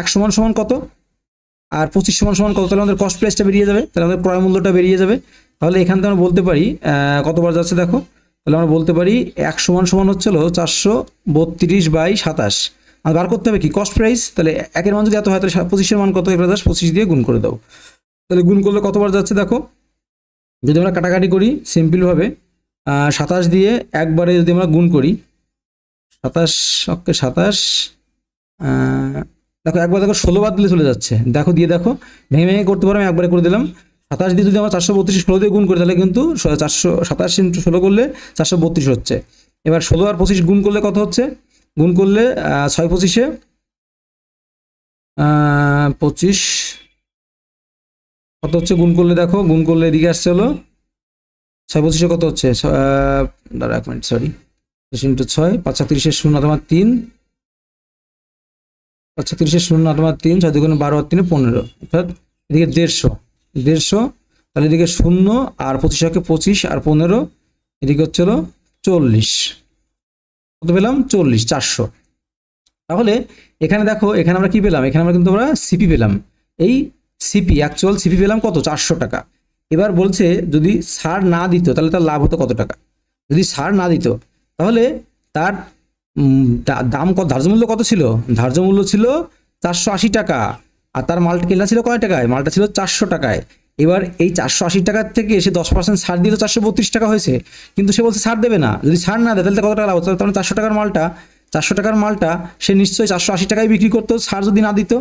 এক সমান সমান কত আর পঁচিশ সমান সমান কত তাহলে আমাদের কস্ট প্রাইসটা বেরিয়ে যাবে তাহলে আমাদের ক্রয় মূল্যটা বেরিয়ে যাবে তাহলে এখান থেকে আমরা বলতে পারি কতবার যাচ্ছে দেখো তাহলে আমরা বলতে পারি এক সমান সমান হচ্ছিলো চারশো বত্রিশ বাই সাতাশ আর বার করতে হবে কি কস্ট প্রাইস তাহলে একের মান যদি এত হয় তাহলে পঁচিশের মান কত এবার দাস পঁচিশ দিয়ে গুণ করে দাও তাহলে গুণ করলে কতবার যাচ্ছে দেখো যদি আমরা কাটাকাটি করি সিম্পলভাবে সাতাশ দিয়ে একবারে যদি আমরা গুণ করি সাতাশ অক্ষে সাতাশ দেখো একবার দেখো ষোলো বার দিলে চলে যাচ্ছে দেখো দিয়ে দেখো ভেঙে ভেঙে করতে পারো আমি একবারে করে দিলাম সাতাশ দিয়ে যদি আমরা চারশো বত্রিশ ষোলো দিয়ে গুণ করি তাহলে কিন্তু চারশো সাতাশ ইন্টু ষোলো করলে চারশো বত্রিশ হচ্ছে এবার ষোলো আর পঁচিশ গুণ করলে কত হচ্ছে গুণ করলে ছয় পঁচিশে পঁচিশ কত হচ্ছে গুণ করলে দেখো গুণ করলে এদিকে আসছে হলো ছয় পঁচিশে কত হচ্ছে দাঁড়া এক মিনিট সরি পঁচিশ ইন্টু ছয় পাঁচ তিরিশের শূন্য তোমার তিন পাঁচ তিরিশের শূন্য তোমার তিন ছয় দুগুণ বারো আর তিনে পনেরো অর্থাৎ এদিকে দেড়শো দেড়শো তাহলে এদিকে শূন্য আর পঁচিশ একে পঁচিশ আর পনেরো এদিকে হচ্ছে হলো চল্লিশ কত পেলাম চল্লিশ চারশো তাহলে এখানে দেখো এখানে আমরা কি পেলাম এখানে আমরা কিন্তু আমরা সিপি পেলাম এই সিপি অ্যাকচুয়াল সিপি পেলাম কত চারশো টাকা এবার বলছে যদি সার না দিত তাহলে তার লাভ হতো কত টাকা যদি সার না দিত তাহলে তার দাম কত ধার্য মূল্য কত ছিল ধার্য মূল্য ছিল চারশো আশি টাকা আর তার মালটা কেনা ছিল কয় টাকায় মালটা ছিল চারশো টাকায় এবার এই চারশো আশি টাকার থেকে সে দশ পার্সেন্ট ছাড় দিয়ে তো চারশো বত্রিশ টাকা হয়েছে কিন্তু সে বলছে ছাড় দেবে না যদি ছাড় না দেয় তাহলে কত টাকা লাভ হতো তাহলে মানে চারশো টাকার মালটা চারশো টাকার মালটা সে নিশ্চয়ই চারশো আশি টাকায় বিক্রি করতো ছাড় যদি না দিত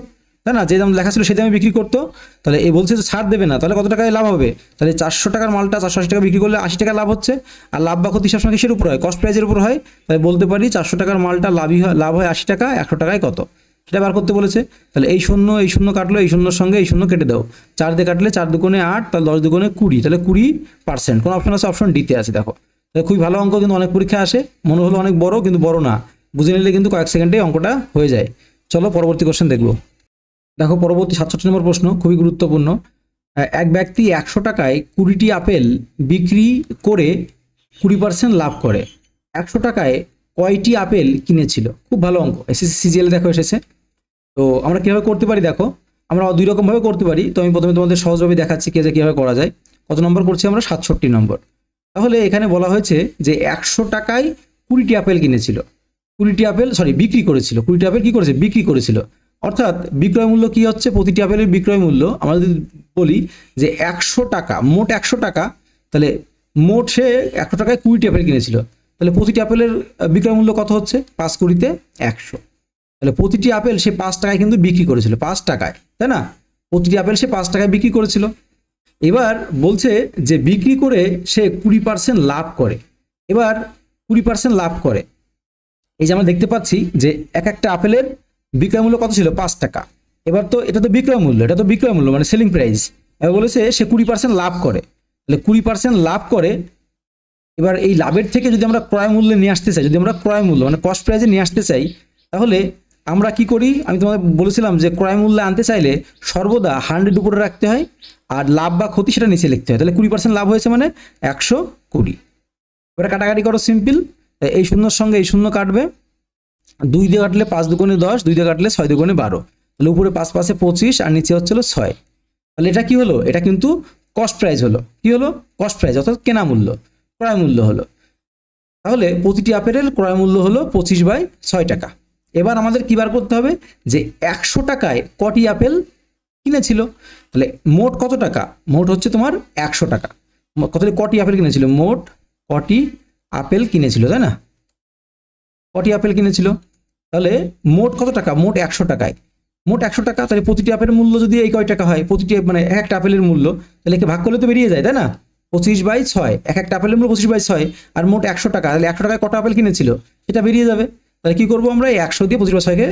তাই না যে দাম লেখা ছিল সেই দামে বিক্রি করতো তাহলে এ বলছে যে ছাড় দেবে না তাহলে কত টাকায় লাভ হবে তাহলে চারশো টাকার মালটা চারশো আশি টাকা বিক্রি করলে আশি টাকা লাভ হচ্ছে আর লাভ বা ক্ষতি সবসময় কিসের উপর হয় কস্ট প্রাইজের উপর হয় তাই বলতে পারি চারশো টাকার মালটা লাভই হয় লাভ হয় আশি টাকা একশো টাকায় কত সেটা বার করতে বলেছে তাহলে এই শূন্য এই শূন্য কাটলো এই শূন্যর সঙ্গে এই শূন্য কেটে দাও চার দিয়ে কাটলে চার দুগুণে আট তাহলে দশ দুগুণে কুড়ি তাহলে কুড়ি পার্সেন্ট কোনো অপশন আছে অপশন ডিতে আছে দেখো তাহলে খুবই ভালো অঙ্ক কিন্তু অনেক পরীক্ষা আসে মনে হলো অনেক বড় কিন্তু বড় না বুঝে নিলে কিন্তু কয়েক সেকেন্ডে অঙ্কটা হয়ে যায় চলো পরবর্তী কোশ্চেন দেখব দেখো পরবর্তী সাতষট্টি নম্বর প্রশ্ন খুবই গুরুত্বপূর্ণ এক ব্যক্তি একশো টাকায় কুড়িটি আপেল বিক্রি করে কুড়ি পার্সেন্ট লাভ করে একশো টাকায় কয়টি আপেল কিনেছিল খুব ভালো অঙ্ক এসএসসি সিজিএল দেখো এসেছে তো আমরা কীভাবে করতে পারি দেখো আমরা দুই রকমভাবে করতে পারি তো আমি প্রথমে তোমাদের সহজভাবে দেখাচ্ছি কে যে কীভাবে করা যায় কত নম্বর করছি আমরা সাতষট্টি নম্বর তাহলে এখানে বলা হয়েছে যে একশো টাকায় কুড়িটি আপেল কিনেছিল কুড়িটি আপেল সরি বিক্রি করেছিল কুড়িটি আপেল কী করেছে বিক্রি করেছিল অর্থাৎ বিক্রয় মূল্য কী হচ্ছে প্রতিটি আপেলের বিক্রয় মূল্য আমরা যদি বলি যে একশো টাকা মোট একশো টাকা তাহলে মোট সে একশো টাকায় কুড়িটি আপেল কিনেছিল তাহলে প্রতিটি আপেলের বিক্রয় মূল্য কত হচ্ছে পাঁচ কুড়িতে একশো তাহলে প্রতিটি আপেল সে পাঁচ টাকায় কিন্তু বিক্রি করেছিল পাঁচ টাকায় তাই না প্রতিটি আপেল সে পাঁচ টাকায় বিক্রি করেছিল এবার বলছে যে বিক্রি করে সে কুড়ি পার্সেন্ট লাভ করে এবার কুড়ি পার্সেন্ট লাভ করে এই যে আমরা দেখতে পাচ্ছি যে এক একটা আপেলের বিক্রয় মূল্য কত ছিল পাঁচ টাকা এবার তো এটা তো বিক্রয় মূল্য এটা তো বিক্রয় মূল্য মানে সেলিং প্রাইস এবার বলেছে সে কুড়ি পার্সেন্ট লাভ করে তাহলে কুড়ি পার্সেন্ট লাভ করে এবার এই লাভের থেকে যদি আমরা ক্রয় মূল্যে নিয়ে আসতে চাই যদি আমরা ক্রয় মূল্য মানে কস্ট প্রাইজে নিয়ে আসতে চাই তাহলে আমরা কি করি আমি তোমাদের বলেছিলাম যে ক্রয় মূল্যে আনতে চাইলে সর্বদা হান্ড্রেড উপরে রাখতে হয় আর লাভ বা ক্ষতি সেটা নিচে লিখতে হয় তাহলে কুড়ি পার্সেন্ট লাভ হয়েছে মানে একশো কুড়ি এবার কাটাকাটি করো সিম্পল এই শূন্যর সঙ্গে এই শূন্য কাটবে দুই দিয়ে কাটলে পাঁচ দুগুণে দশ দুই দিয়ে কাটলে ছয় দুগুণে বারো তাহলে উপরে পাঁচ পাশে পঁচিশ আর নিচে হচ্ছিল ছয় তাহলে এটা কি হলো এটা কিন্তু কস্ট প্রাইস হলো কি হলো কস্ট প্রাইস অর্থাৎ কেনা মূল্য ক্রয় মূল্য হলো তাহলে প্রতিটি আপেলের ক্রয় মূল্য হলো পঁচিশ বাই ছয় টাকা এবার আমাদের কী বার করতে হবে যে একশো টাকায় কটি আপেল কিনেছিল তাহলে মোট কত টাকা মোট হচ্ছে তোমার একশো টাকা কত কটি আপেল কিনেছিল মোট কটি আপেল কিনেছিল তাই না কটি আপেল কিনেছিল তাহলে মোট কত টাকা মোট একশো টাকায় মোট একশো টাকা তাহলে প্রতিটি আপেলের মূল্য যদি এই কয় টাকা হয় প্রতিটি মানে এক একটা আপেলের মূল্য তাহলে একে ভাগ করলে তো বেরিয়ে যায় তাই না পঁচিশ বাই ছয় এক একটা আপেলের মূল্য পঁচিশ বাই ছয় আর মোট একশো টাকা তাহলে একশো টাকায় কটা আপেল কিনেছিল সেটা বেরিয়ে যাবে তাহলে কী করবো আমরা এই একশো দিয়ে পঁচিশ বাই ছয়কে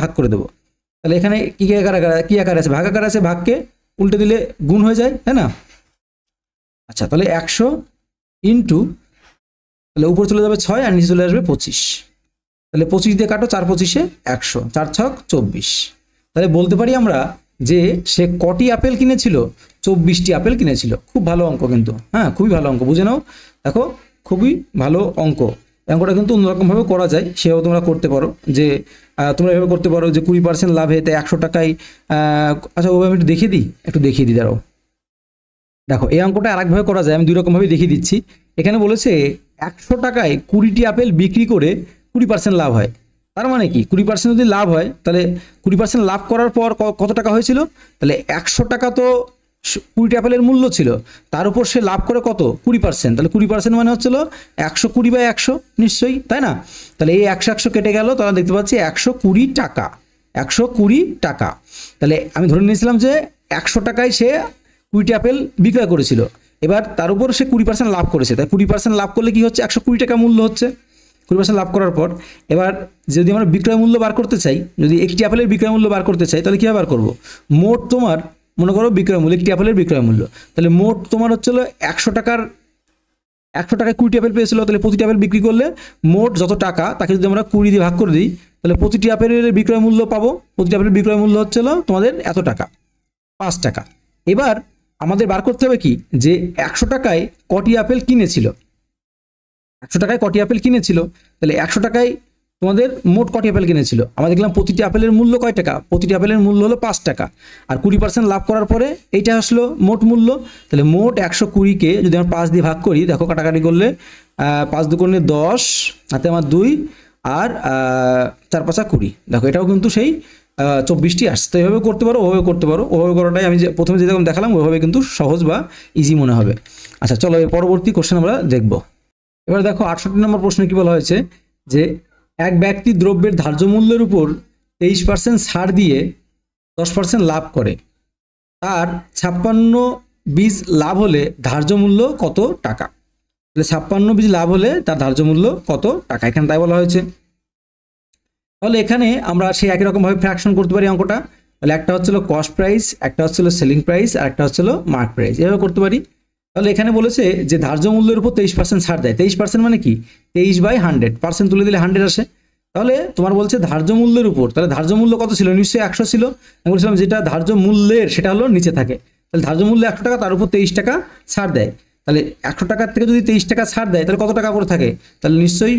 ভাগ করে দেবো তাহলে এখানে কী কী আকার কী আকার আছে ভাগ আকার আছে ভাগকে উল্টে দিলে গুণ হয়ে যায় তাই না আচ্ছা তাহলে একশো ইন্টু তাহলে উপরে চলে যাবে ছয় আর নিচে চলে আসবে পঁচিশ তাহলে পঁচিশ দিয়ে কাটো চার পঁচিশে একশো চার ছক চব্বিশ তাহলে বলতে পারি আমরা যে সে কটি আপেল কিনেছিল চব্বিশটি আপেল কিনেছিল খুব ভালো অঙ্ক কিন্তু হ্যাঁ খুবই ভালো অঙ্ক বুঝে নাও দেখো খুবই ভালো অঙ্ক অঙ্কটা কিন্তু অন্যরকমভাবে করা যায় সেভাবে তোমরা করতে পারো যে তোমরা এভাবে করতে পারো যে কুড়ি পার্সেন্ট লাভে তাই একশো টাকায় আচ্ছা ওভাবে আমি একটু দেখিয়ে দিই একটু দেখিয়ে দিই দাঁড়াও দেখো এই অঙ্কটা আরেকভাবে করা যায় আমি দুই রকমভাবে দেখিয়ে দিচ্ছি এখানে বলেছে একশো টাকায় কুড়িটি আপেল বিক্রি করে কুড়ি পার্সেন্ট লাভ হয় তার মানে কি কুড়ি পার্সেন্ট যদি লাভ হয় তাহলে কুড়ি পার্সেন্ট লাভ করার পর কত টাকা হয়েছিল তাহলে একশো টাকা তো কুড়িটা অ্যাপেলের মূল্য ছিল তার উপর সে লাভ করে কত কুড়ি পার্সেন্ট তাহলে কুড়ি পার্সেন্ট মানে হচ্ছিল একশো কুড়ি বা একশো নিশ্চয়ই তাই না তাহলে এই একশো একশো কেটে গেল তাহলে দেখতে পাচ্ছি একশো কুড়ি টাকা একশো কুড়ি টাকা তাহলে আমি ধরে নিয়েছিলাম যে একশো টাকায় সে কুড়িটি অ্যাপেল বিক্রয় করেছিল এবার তার উপর সে কুড়ি পার্সেন্ট লাভ করেছে তাই কুড়ি পার্সেন্ট লাভ করলে কি হচ্ছে একশো কুড়ি টাকা মূল্য হচ্ছে কুড়ি পার্সেন্ট লাভ করার পর এবার যদি আমরা বিক্রয় মূল্য বার করতে চাই যদি একটি অ্যাপেলের বিক্রয় মূল্য বার করতে চাই তাহলে কীভাবে বার করবো মোট তোমার মনে করো বিক্রয় মূল্য একটি অ্যাপেলের বিক্রয় মূল্য তাহলে মোট তোমার হচ্ছিল একশো টাকার একশো টাকায় কুড়িটি অ্যাপেল পেয়েছিল তাহলে প্রতিটি অ্যাপেল বিক্রি করলে মোট যত টাকা তাকে যদি আমরা কুড়ি দিয়ে ভাগ করে দিই তাহলে প্রতিটি অ্যাপেলের বিক্রয় মূল্য পাবো প্রতিটি অ্যাপেলের বিক্রয় মূল্য হচ্ছিল তোমাদের এত টাকা পাঁচ টাকা এবার আমাদের বার করতে হবে কি যে একশো টাকায় কটি অ্যাপেল কিনেছিল একশো টাকায় কটি আপেল কিনেছিল তাহলে একশো টাকায় তোমাদের মোট কটি আপেল কিনেছিল আমরা দেখলাম প্রতিটি আপেলের মূল্য কয় টাকা প্রতিটি আপেলের মূল্য হলো পাঁচ টাকা আর কুড়ি পার্সেন্ট লাভ করার পরে এইটা আসলো মোট মূল্য তাহলে মোট একশো কুড়িকে যদি আমরা পাঁচ দিয়ে ভাগ করি দেখো কাটাকাটি করলে পাঁচ করলে দশ হাতে আমার দুই আর চার পাঁচা কুড়ি দেখো এটাও কিন্তু সেই চব্বিশটি আসছে তো এভাবে করতে পারো ওভাবে করতে পারো ওভাবে করাটাই আমি যে প্রথমে যেরকম দেখালাম ওইভাবে কিন্তু সহজ বা ইজি মনে হবে আচ্ছা চলো পরবর্তী কোশ্চেন আমরা দেখবো এবার দেখো আটষট্টি নম্বর প্রশ্নে কি বলা হয়েছে যে এক ব্যক্তি দ্রব্যের ধার্য মূল্যের উপর তেইশ পার্সেন্ট ছাড় দিয়ে দশ পার্সেন্ট লাভ করে তার ছাপ্পান্ন বীজ লাভ হলে ধার্য মূল্য কত টাকা তাহলে ছাপ্পান্ন বীজ লাভ হলে তার ধার্য মূল্য কত টাকা এখানে তাই বলা হয়েছে তাহলে এখানে আমরা সেই একই রকমভাবে ফ্র্যাকশন করতে পারি অঙ্কটা তাহলে একটা হচ্ছিল কস্ট প্রাইস একটা হচ্ছিল সেলিং প্রাইস আর একটা হচ্ছিল মার্ক প্রাইস এভাবে করতে পারি তাহলে এখানে বলেছে যে ধার্য মূল্যের উপর তেইশ পার্সেন্ট ছাড় দেয় তেইশ পার্সেন্ট মানে কি তেইশ বাই হান্ড্রেড পার্সেন্ট তুলে দিলে হান্ড্রেড আসে তাহলে তোমার বলছে ধার্য মূল্যের উপর তাহলে ধার্য মূল্য কত ছিল নিশ্চয়ই একশো ছিল আমি বলছিলাম যেটা ধার্য মূল্যের সেটা হলো নিচে থাকে তাহলে ধার্য মূল্য একশো টাকা তার উপর তেইশ টাকা ছাড় দেয় তাহলে একশো টাকার থেকে যদি তেইশ টাকা ছাড় দেয় তাহলে কত টাকা পরে থাকে তাহলে নিশ্চয়ই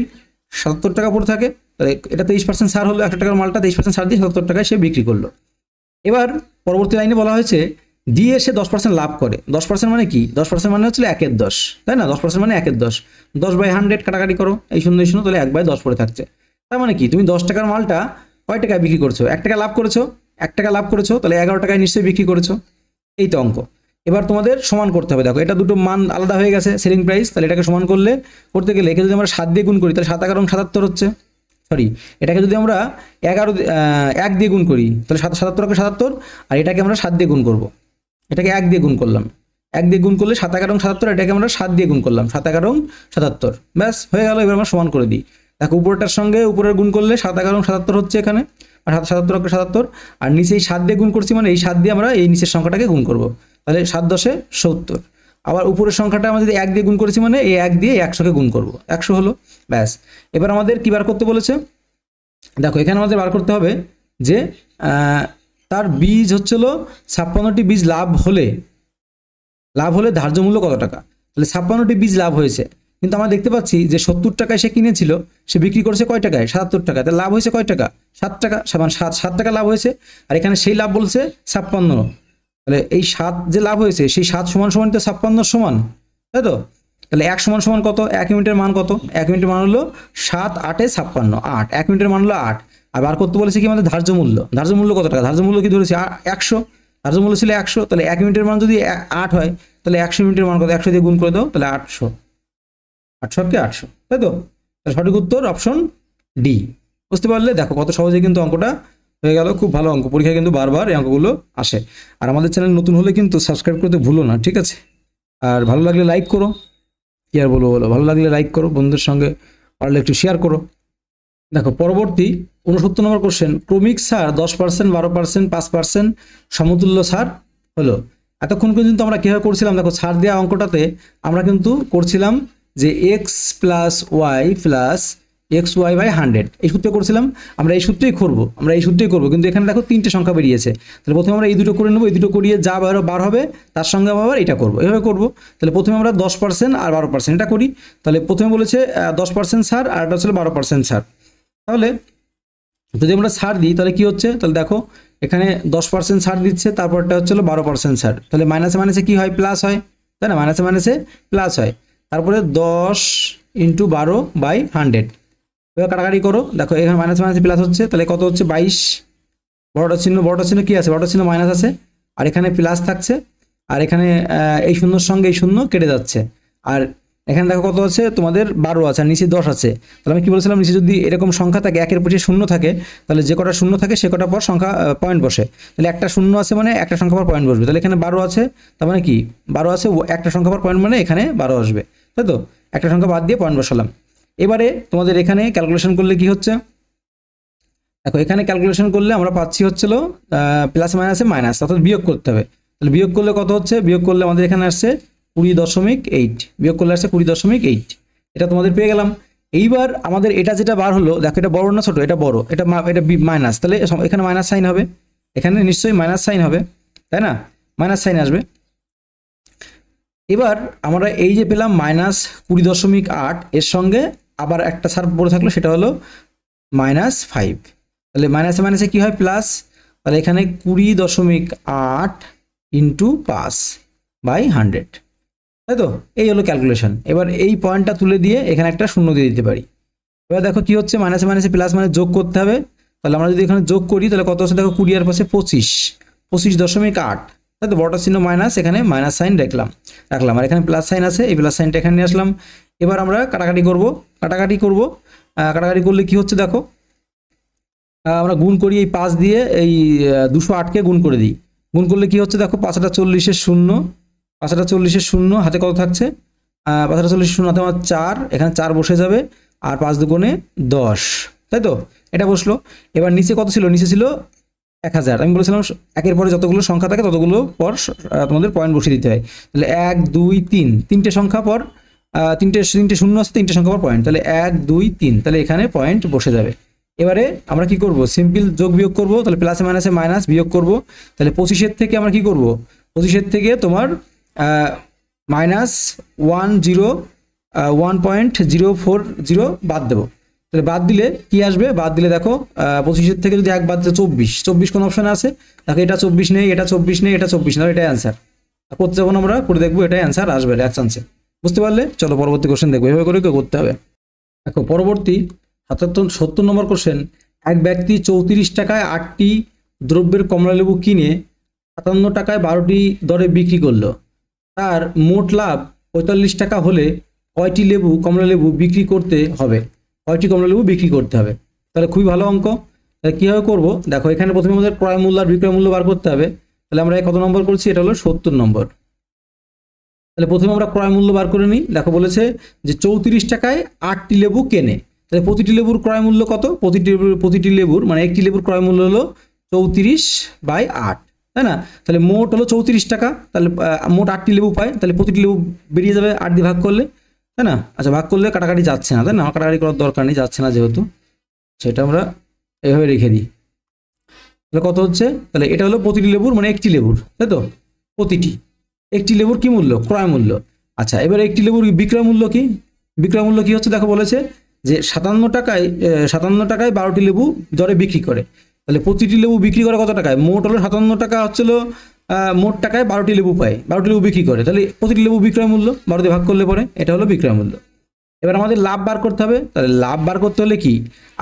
সাতাত্তর টাকা পরে থাকে তাহলে এটা তেইশ পার্সেন্ট ছাড় হলো একশো টাকার মালটা তেইশ পার্সেন্ট ছাড় দিয়ে সাতাত্তর টাকায় সে বিক্রি করলো এবার পরবর্তী লাইনে বলা হয়েছে দিয়ে সে দশ পার্সেন্ট লাভ করে দশ পার্সেন্ট মানে কি দশ পার্সেন্ট মানে হচ্ছে একের দশ তাই না দশ পার্সেন্ট মানে একের দশ দশ বাই হান্ড্রেড কাটাকাটি করো এই শূন্য শূন্য তাহলে এক বাই দশ পরে থাকছে তার মানে কি তুমি দশ টাকার মালটা কয় টাকায় বিক্রি করছো এক টাকা লাভ করেছো এক টাকা লাভ করেছো তাহলে এগারো টাকায় নিশ্চয়ই বিক্রি করেছো এই তো অঙ্ক এবার তোমাদের সমান করতে হবে দেখো এটা দুটো মান আলাদা হয়ে গেছে সেলিং প্রাইস তাহলে এটাকে সমান করলে করতে গেলে একে যদি আমরা সাত দিয়ে গুণ করি তাহলে সাত এগারো সাতাত্তর হচ্ছে সরি এটাকে যদি আমরা এগারো এক দিয়ে গুণ করি তাহলে সাত সাতাত্তরকে সাতাত্তর আর এটাকে আমরা সাত দিয়ে গুণ করবো এটাকে এক দিয়ে গুণ করলাম এক দিয়ে গুণ করলে সাত এগারো সাতাত্তর এটাকে আমরা সাত দিয়ে গুণ করলাম সাত এগারো সাতাত্তর ব্যাস হয়ে গেল এবার আমরা সমান করে দিই দেখো উপরটার সঙ্গে উপরের গুণ করলে সাত এগারো সাতাত্তর হচ্ছে এখানে আর সাত সাতাত্তর অঙ্কে সাতাত্তর আর নিচে এই সাত দিয়ে গুণ করছি মানে এই সাত দিয়ে আমরা এই নিচের সংখ্যাটাকে গুণ করব তাহলে সাত দশে সত্তর আবার উপরের সংখ্যাটা আমরা যদি এক দিয়ে গুণ করেছি মানে এই এক দিয়ে একশোকে গুণ করব একশো হলো ব্যাস এবার আমাদের কী বার করতে বলেছে দেখো এখানে আমাদের বার করতে হবে যে তার বীজ হচ্ছিল ছাপ্পান্নটি বীজ লাভ হলে লাভ হলে ধার্য মূল্য কত টাকা তাহলে ছাপ্পান্নটি বীজ লাভ হয়েছে কিন্তু আমরা দেখতে পাচ্ছি যে সত্তর টাকায় সে কিনেছিল সে বিক্রি করেছে কয় টাকায় সাতাত্তর টাকা তাহলে লাভ হয়েছে কয় টাকা সাত টাকা মানে সাত সাত টাকা লাভ হয়েছে আর এখানে সেই লাভ বলছে ছাপ্পান্ন তাহলে এই সাত যে লাভ হয়েছে সেই সাত সমান সমান তো ছাপ্পান্ন সমান তাই তো তাহলে এক সমান সমান কত এক মিনিটের মান কত এক মিনিটের মান হলো সাত আটে ছাপ্পান্ন আট এক মিনিটের মান হলো আট আর বার করতে বলেছে কি আমাদের ধার্য মূল্য ধার্য মূল্য কত টাকা ধার্য মূল্য কি ধরেছে একশো ধার্য মূল্য ছিল একশো তাহলে এক মিনিটের মান যদি আট হয় তাহলে একশো মিনিটের মান কত একশো দিয়ে গুণ করে দাও তাহলে আটশো আটশো আটশোকে আটশো তাই তো সঠিক উত্তর অপশন ডি বুঝতে পারলে দেখো কত সহজে কিন্তু অঙ্কটা হয়ে গেল খুব ভালো অঙ্ক পরীক্ষায় কিন্তু বারবার এই অঙ্কগুলো আসে আর আমাদের চ্যানেল নতুন হলে কিন্তু সাবস্ক্রাইব করতে ভুলো না ঠিক আছে আর ভালো লাগলে লাইক করো কি আর বলবো বলো ভালো লাগলে লাইক করো বন্ধুদের সঙ্গে পারলে একটু শেয়ার করো দেখো পরবর্তী উনসত্তর নম্বর কোশ্চেন ক্রমিক সার দশ পার্সেন্ট বারো পার্সেন্ট পাঁচ পার্সেন্ট সমতুল্য সার হলো এতক্ষণ কিন্তু আমরা কীভাবে করছিলাম দেখো সার দেওয়া অঙ্কটাতে আমরা কিন্তু করছিলাম যে X plus Y plus X Y by hundred এই সূত্রে করছিলাম আমরা এই সূত্রেই করবো আমরা এই সূত্রেই করবো কিন্তু এখানে দেখো তিনটে সংখ্যা বেরিয়েছে তাহলে প্রথমে আমরা এই দুটো করে নেবো এই দুটো করিয়ে যা বারো বার হবে তার সঙ্গে আবার এটা করবো এভাবে করবো তাহলে প্রথমে আমরা দশ পার্সেন্ট আর বারো পার্সেন্ট এটা করি তাহলে প্রথমে বলেছে দশ পার্সেন্ট সার আর এটা হচ্ছে বারো পার্সেন্ট সার তাহলে যদি আমরা ছাড় দিই তাহলে কি হচ্ছে তাহলে দেখো এখানে দশ পার্সেন্ট ছাড় দিচ্ছে তারপরটা হচ্ছে বারো পার্সেন্ট ছাড় তাহলে মাইনাসে মাইনাসে কি হয় প্লাস হয় তাই না মাইনাসে মাইনাসে প্লাস হয় তারপরে দশ ইন্টু বারো বাই হান্ড্রেড এবার কাটাকাটি করো দেখো এখানে মাইনাসে মাইনাসে প্লাস হচ্ছে তাহলে কত হচ্ছে বাইশ বড়টা চিহ্ন বড়টা চিহ্ন কী আছে বড়টা চিহ্ন মাইনাস আছে আর এখানে প্লাস থাকছে আর এখানে এই শূন্যর সঙ্গে এই শূন্য কেটে যাচ্ছে আর এখানে দেখো কত আছে তোমাদের বারো আছে আর নিচে দশ আছে তাহলে আমি কি বলেছিলাম নিচে যদি এরকম সংখ্যা থাকে একের পিছিয়ে শূন্য থাকে তাহলে যে কটা শূন্য থাকে সে কটা পর সংখ্যা পয়েন্ট বসে তাহলে একটা শূন্য আছে মানে একটা সংখ্যা পর পয়েন্ট বসবে তাহলে এখানে বারো আছে তার মানে কি বারো আছে একটা সংখ্যা পর পয়েন্ট মানে এখানে বারো আসবে তাই তো একটা সংখ্যা বাদ দিয়ে পয়েন্ট বসালাম এবারে তোমাদের এখানে ক্যালকুলেশন করলে কি হচ্ছে দেখো এখানে ক্যালকুলেশন করলে আমরা পাচ্ছি হচ্ছিল প্লাস মাইনাসে মাইনাস অর্থাৎ বিয়োগ করতে হবে তাহলে বিয়োগ করলে কত হচ্ছে বিয়োগ করলে আমাদের এখানে আসছে কুড়ি দশমিক এইট বিয়োগ করলে আসছে কুড়ি দশমিক এইট এটা তোমাদের পেয়ে গেলাম এইবার আমাদের এটা যেটা বার হলো দেখো এটা বড় না ছোট এটা বড় এটা এটা মাইনাস তাহলে এখানে মাইনাস সাইন হবে এখানে নিশ্চয়ই মাইনাস সাইন হবে তাই না মাইনাস সাইন আসবে এবার আমরা এই যে পেলাম মাইনাস কুড়ি দশমিক আট এর সঙ্গে আবার একটা সার পড়ে থাকলো সেটা হলো মাইনাস ফাইভ তাহলে মাইনাসে মাইনাসে কী হয় প্লাস তাহলে এখানে কুড়ি দশমিক আট ইন্টু পাস বাই হান্ড্রেড তাই তো এই হলো ক্যালকুলেশন এবার এই পয়েন্টটা তুলে দিয়ে এখানে একটা শূন্য দিয়ে দিতে পারি এবার দেখো কি হচ্ছে মাইনাসে মাইনাসে প্লাস মানে যোগ করতে হবে তাহলে আমরা যদি এখানে যোগ করি তাহলে কত আছে দেখো আর পাশে পঁচিশ পঁচিশ দশমিক আট তাই তো বড় চিহ্ন মাইনাস এখানে মাইনাস সাইন রাখলাম রাখলাম আর এখানে প্লাস সাইন আছে এই প্লাস সাইনটা এখানে নিয়ে আসলাম এবার আমরা কাটাকাটি করব কাটাকাটি করব কাটাকাটি করলে কি হচ্ছে দেখো আমরা গুণ করি এই পাঁচ দিয়ে এই দুশো আটকে গুণ করে দিই গুণ করলে কি হচ্ছে দেখো পাঁচটা চল্লিশের শূন্য পাঁচটা চল্লিশে শূন্য হাতে কত থাকছে পাঁচটা চল্লিশ শূন্য হাতে আমার চার এখানে চার বসে যাবে আর পাঁচ দুগুণে দশ তাই তো এটা বসলো এবার নিচে কত ছিল নিচে ছিল এক হাজার আমি বলেছিলাম একের পরে যতগুলো সংখ্যা থাকে ততগুলো পর তোমাদের পয়েন্ট বসিয়ে দিতে হয় তাহলে এক দুই তিন তিনটে সংখ্যা পর তিনটে তিনটে শূন্য আছে তিনটে সংখ্যা পর পয়েন্ট তাহলে এক দুই তিন তাহলে এখানে পয়েন্ট বসে যাবে এবারে আমরা কি করব সিম্পল যোগ বিয়োগ করব তাহলে প্লাসে মাইনাসে মাইনাস বিয়োগ করব তাহলে পঁচিশের থেকে আমরা কি করব পঁচিশের থেকে তোমার minus one zero one point zero four zero বাদ দেবো তাহলে বাদ দিলে কি আসবে বাদ দিলে দেখো পঁচিশের থেকে যদি এক বাদ দিলে চব্বিশ চব্বিশ কোনো অপশানে আছে দেখো এটা চব্বিশ নেই এটা চব্বিশ নেই এটা চব্বিশ না এটাই অ্যান্সার করতে যাবো আমরা করে দেখবো এটাই অ্যান্সার আসবে এক চান্সে বুঝতে পারলে চলো পরবর্তী কোশ্চেন দেখবো এভাবে করে করতে হবে দেখো পরবর্তী সাতাত্তর সত্তর নম্বর কোশ্চেন এক ব্যক্তি চৌত্রিশ টাকায় আটটি দ্রব্যের কমলালেবু কিনে সাতান্ন টাকায় বারোটি দরে বিক্রি করলো তার মোট লাভ পঁয়তাল্লিশ টাকা হলে কয়টি লেবু কমলা লেবু বিক্রি করতে হবে কয়টি কমলা লেবু বিক্রি করতে হবে তাহলে খুবই ভালো অঙ্ক তাহলে কীভাবে করবো দেখো এখানে প্রথমে আমাদের ক্রয় মূল্য আর বিক্রয় মূল্য বার করতে হবে তাহলে আমরা কত নম্বর করছি এটা হলো সত্তর নম্বর তাহলে প্রথমে আমরা ক্রয় মূল্য বার করে নিই দেখো বলেছে যে চৌত্রিশ টাকায় আটটি লেবু কেনে তাহলে প্রতিটি লেবুর ক্রয় মূল্য কত প্রতিটি প্রতিটি লেবুর মানে একটি লেবুর ক্রয় মূল্য হলো চৌত্রিশ বাই আট তাই না তাহলে মোট হলো চৌত্রিশ টাকা তাহলে মোট আটটি লেবু পায় তাহলে প্রতিটি লেবু বেরিয়ে যাবে আট দিয়ে ভাগ করলে তাই না আচ্ছা ভাগ করলে কাটাকাটি যাচ্ছে না তাই না কাটাকাটি করার দরকার নেই যাচ্ছে না যেহেতু সেটা আমরা এভাবে রেখে দিই তাহলে কত হচ্ছে তাহলে এটা হলো প্রতিটি লেবুর মানে একটি লেবুর তাই তো প্রতিটি একটি লেবুর কি মূল্য ক্রয় মূল্য আচ্ছা এবার একটি লেবুর বিক্রয় মূল্য কি বিক্রয় মূল্য কি হচ্ছে দেখো বলেছে যে সাতান্ন টাকায় সাতান্ন টাকায় বারোটি লেবু দরে বিক্রি করে তাহলে প্রতিটি লেবু বিক্রি করে কত টাকায় মোট হলো সাতান্ন টাকা হচ্ছিল মোট টাকায় বারোটি লেবু পায় বারোটি লেবু বিক্রি করে তাহলে প্রতিটি লেবু বিক্রয় মূল্য বারোটি ভাগ করলে পরে এটা হলো বিক্রয় মূল্য এবার আমাদের লাভ বার করতে হবে তাহলে লাভ বার করতে হলে কি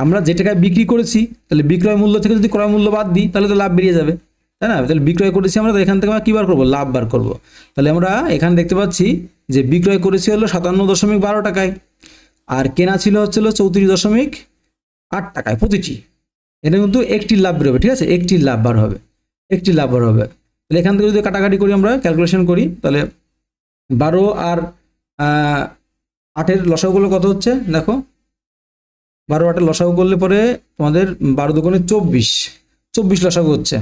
আমরা যে টাকায় বিক্রি করেছি তাহলে বিক্রয় মূল্য থেকে যদি ক্রয় মূল্য বাদ দিই তাহলে তো লাভ বেরিয়ে যাবে তাই না তাহলে বিক্রয় করেছি আমরা এখান থেকে আমরা কী বার করবো লাভ বার করবো তাহলে আমরা এখানে দেখতে পাচ্ছি যে বিক্রয় করেছি হলো সাতান্ন দশমিক বারো টাকায় আর কেনা ছিল হচ্ছিল চৌত্রিশ দশমিক আট টাকায় প্রতিটি এটা কিন্তু একটি লাভ বেরোবে ঠিক আছে একটি লাভ বার হবে একটি লাভ বার হবে তাহলে এখান থেকে যদি কাটাকাটি করি আমরা ক্যালকুলেশন করি তাহলে বারো আর আটের লসাগুলো কত হচ্ছে দেখো বারো আটের লসাগু করলে পরে তোমাদের বারো দোকানে চব্বিশ চব্বিশ লসাগু হচ্ছে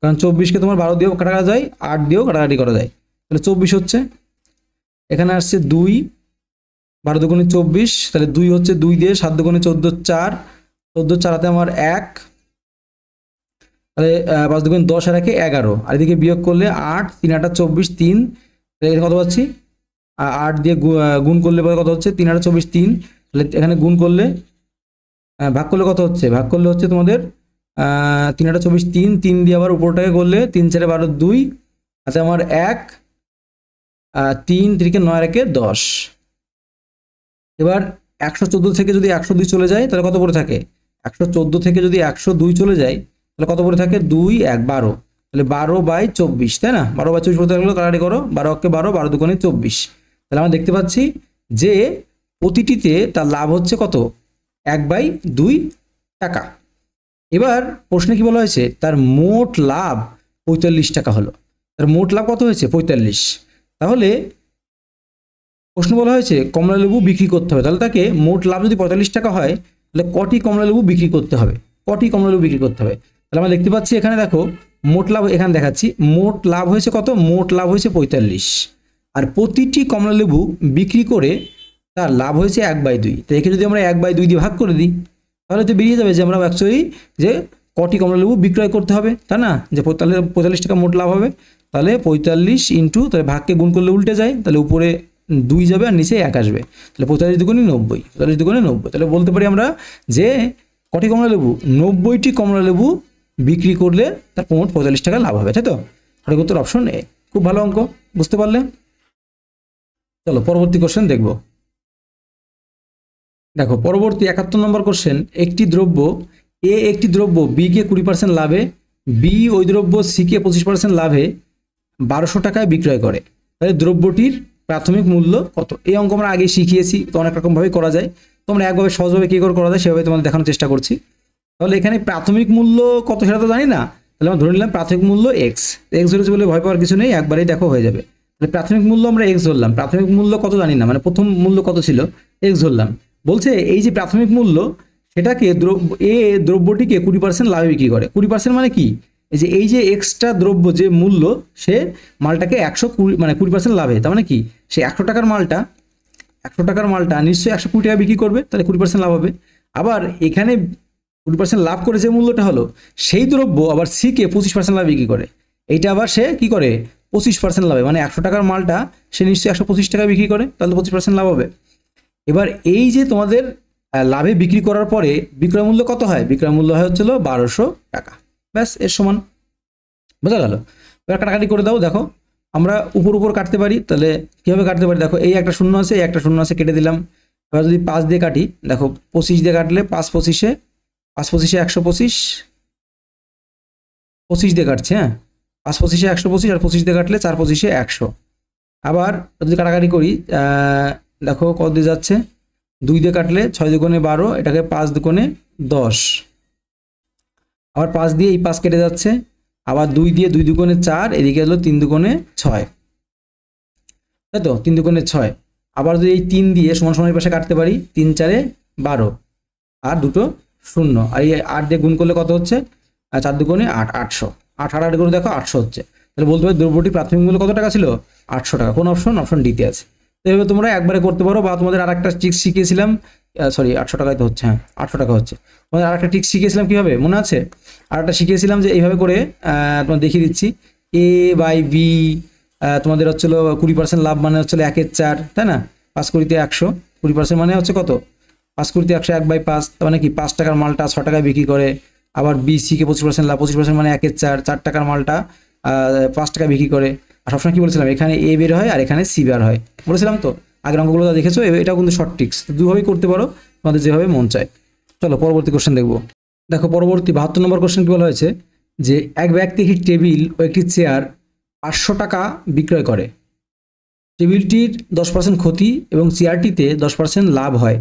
কারণ চব্বিশকে তোমার বারো দিয়েও কাটাকাটা যায় আট দিয়েও কাটাকাটি করা যায় তাহলে চব্বিশ হচ্ছে এখানে আসছে দুই বারো দোকানে চব্বিশ তাহলে দুই হচ্ছে দুই দিয়ে সাত দোকানে চোদ্দো চার চোদ্দো চারাতে আমার এক তাহলে পাঁচ দুগুণ দশ আর একে এগারো আর এদিকে বিয়োগ করলে আট তিন আটটা চব্বিশ তিন এখানে কত পাচ্ছি আট দিয়ে গুণ করলে পরে কত হচ্ছে তিন আটটা চব্বিশ তিন তাহলে এখানে গুণ করলে ভাগ করলে কত হচ্ছে ভাগ করলে হচ্ছে তোমাদের তিন আটটা চব্বিশ তিন তিন দিয়ে আবার উপরটাকে করলে তিন চারে বারো দুই আছে আমার এক তিন তিনকে নয় একে দশ এবার একশো চোদ্দো থেকে যদি একশো দুই চলে যায় তাহলে কত পড়ে থাকে একশো চোদ্দো থেকে যদি একশো দুই চলে যায় তাহলে কত পড়ে থাকে দুই এক বারো তাহলে বারো বাই চব্বিশ তাই না বারো বাই চব্বিশ পড়তে থাকলো কারাটি করো বারো কে বারো বারো দুগুণে চব্বিশ তাহলে আমরা দেখতে পাচ্ছি যে প্রতিটিতে তার লাভ হচ্ছে কত এক বাই দুই টাকা এবার প্রশ্নে কি বলা হয়েছে তার মোট লাভ পঁয়তাল্লিশ টাকা হলো তার মোট লাভ কত হয়েছে পঁয়তাল্লিশ তাহলে প্রশ্ন বলা হয়েছে কমলা লেবু বিক্রি করতে হবে তাহলে তাকে মোট লাভ যদি পঁয়তাল্লিশ টাকা হয় তাহলে কটি কমলালেবু বিক্রি করতে হবে কটি কমলালেবু বিক্রি করতে হবে তাহলে আমরা দেখতে পাচ্ছি এখানে দেখো মোট লাভ এখানে দেখাচ্ছি মোট লাভ হয়েছে কত মোট লাভ হয়েছে পঁয়তাল্লিশ আর প্রতিটি কমলালেবু বিক্রি করে তার লাভ হয়েছে এক বাই দুই তো একে যদি আমরা এক বাই দুই দিয়ে ভাগ করে দিই তাহলে তো বেরিয়ে যাবে যে আমরা অ্যাকচুয়ালি যে কটি কমলালেবু বিক্রয় করতে হবে তাই না যে পঁয়তাল্লিশ পঁয়তাল্লিশ টাকা মোট লাভ হবে তাহলে পঁয়তাল্লিশ ইন্টু তাহলে ভাগকে গুণ করলে উল্টে যায় তাহলে উপরে দুই যাবে আর নিচে এক আসবে তাহলে পঁয়তাল্লিশ দুগুণে নব্বই পঁয়তাল্লিশ দুগুণে নব্বই তাহলে বলতে পারি আমরা যে কটি কমলা লেবু নব্বইটি কমলা লেবু বিক্রি করলে তার প্রমোট পঁয়তাল্লিশ টাকা লাভ হবে তাই তো সঠিক উত্তর অপশন এ খুব ভালো অঙ্ক বুঝতে পারলে চলো পরবর্তী কোশ্চেন দেখব দেখো পরবর্তী একাত্তর নম্বর কোশ্চেন একটি দ্রব্য এ একটি দ্রব্য বি কে কুড়ি পার্সেন্ট লাভে বি ওই দ্রব্য সি কে পঁচিশ পার্সেন্ট লাভে বারোশো টাকায় বিক্রয় করে তাহলে দ্রব্যটির প্রাথমিক মূল্য কত এই অঙ্ক আমরা আগে শিখিয়েছি তো অনেক রকমভাবে করা যায় তোমরা একভাবে সহজভাবে কী করে করা যায় সেভাবে তোমাদের দেখানোর চেষ্টা করছি তাহলে এখানে প্রাথমিক মূল্য কত সেটা তো জানি না তাহলে আমরা ধরে নিলাম প্রাথমিক মূল্য এক্স এক্স ধরেছে বলে ভয় পাওয়ার কিছু নেই একবারেই দেখো হয়ে যাবে তাহলে প্রাথমিক মূল্য আমরা এক্স ধরলাম প্রাথমিক মূল্য কত জানি না মানে প্রথম মূল্য কত ছিল এক্স ধরলাম বলছে এই যে প্রাথমিক মূল্য সেটাকে দ্রব্য এ দ্রব্যটিকে কুড়ি পার্সেন্ট লাভে বিক্রি করে কুড়ি পার্সেন্ট মানে কি এই যে এই যে এক্সট্রা দ্রব্য যে মূল্য সে মালটাকে একশো কুড়ি মানে কুড়ি পার্সেন্ট লাভে তার মানে কি সে একশো টাকার মালটা একশো টাকার মালটা নিশ্চয়ই একশো কুড়ি টাকা বিক্রি করবে তাহলে কুড়ি পার্সেন্ট লাভ হবে আবার এখানে কুড়ি পার্সেন্ট লাভ করে যে মূল্যটা হলো সেই দ্রব্য আবার সিকে পঁচিশ পার্সেন্ট লাভ বিক্রি করে এইটা আবার সে কি করে পঁচিশ পার্সেন্ট লাভে মানে একশো টাকার মালটা সে নিশ্চয়ই একশো পঁচিশ টাকা বিক্রি করে তাহলে পঁচিশ পার্সেন্ট লাভ হবে এবার এই যে তোমাদের লাভে বিক্রি করার পরে বিক্রয় মূল্য কত হয় বিক্রয় মূল্য হয় হচ্ছিল বারোশো টাকা ব্যাস এর সমান বোঝা গেল এবার কাটাকাটি করে দাও দেখো আমরা উপর উপর কাটতে পারি তাহলে কীভাবে কাটতে পারি দেখো এই একটা শূন্য আছে এই একটা শূন্য আছে কেটে দিলাম এবার যদি পাঁচ দিয়ে কাটি দেখো পঁচিশ দিয়ে কাটলে পাঁচ পঁচিশে পাঁচ পঁচিশে একশো পঁচিশ পঁচিশ দিয়ে কাটছে হ্যাঁ পাঁচ পঁচিশে একশো পঁচিশ আর পঁচিশ দিয়ে কাটলে চার পঁচিশে একশো আবার যদি কাটাকাটি করি দেখো কত দিয়ে যাচ্ছে দুই দিয়ে কাটলে ছয় কোণে বারো এটাকে পাঁচ কোণে দশ আবার পাঁচ দিয়ে এই পাঁচ কেটে যাচ্ছে আবার দুই দিয়ে দুই দুকোণে চার এদিকে হলো তিন দুকোণে ছয় তাই তো তিন দুকোণে ছয় আবার যদি এই তিন দিয়ে সমান সমানের পাশে কাটতে পারি তিন চারে বারো আর দুটো শূন্য আর এই আট দিয়ে গুণ করলে কত হচ্ছে চার দুকোণে আট আটশো আট আট আট করে দেখো আটশো হচ্ছে তাহলে বলতে পারি দ্রব্যটি প্রাথমিক মূল্য কত টাকা ছিল আটশো টাকা কোন অপশন অপশন ডিতে আছে তো এভাবে তোমরা একবারে করতে পারো বা তোমাদের আর একটা ট্রিক্স শিখিয়েছিলাম সরি আটশো টাকায় তো হচ্ছে হ্যাঁ আটশো টাকা হচ্ছে তোমাদের আর একটা ট্রিক শিখিয়েছিলাম কীভাবে মনে আছে আর একটা শিখিয়েছিলাম যে এইভাবে করে তোমার দেখিয়ে দিচ্ছি এ বাই বি তোমাদের হচ্ছিল কুড়ি পার্সেন্ট লাভ মানে হচ্ছিল একের চার তাই না পাঁচ কুড়িতে একশো কুড়ি পার্সেন্ট মানে হচ্ছে কত পাঁচ কুড়িতে একশো এক বাই পাঁচ তার মানে কি পাঁচ টাকার মালটা ছ টাকায় বিক্রি করে আবার বি সিকে পঁচিশ পার্সেন্ট লাভ পঁচিশ পার্সেন্ট মানে একের চার চার টাকার মালটা পাঁচ টাকা বিক্রি করে আর সবসময় কী বলেছিলাম এখানে এ বের হয় আর এখানে সি বের হয় বলেছিলাম তো আগের অঙ্কগুলো যা দেখেছো এটাও কিন্তু শর্ট ট্রিক্স দুভাবেই করতে পারো তোমাদের যেভাবে মন চায় চলো পরবর্তী কোশ্চেন দেখবো দেখো পরবর্তী বাহাত্তর নম্বর কোশ্চেন কী বলা হয়েছে যে এক ব্যক্তি একটি টেবিল ও একটি চেয়ার পাঁচশো টাকা বিক্রয় করে টেবিলটির দশ পার্সেন্ট ক্ষতি এবং চেয়ারটিতে দশ পার্সেন্ট লাভ হয়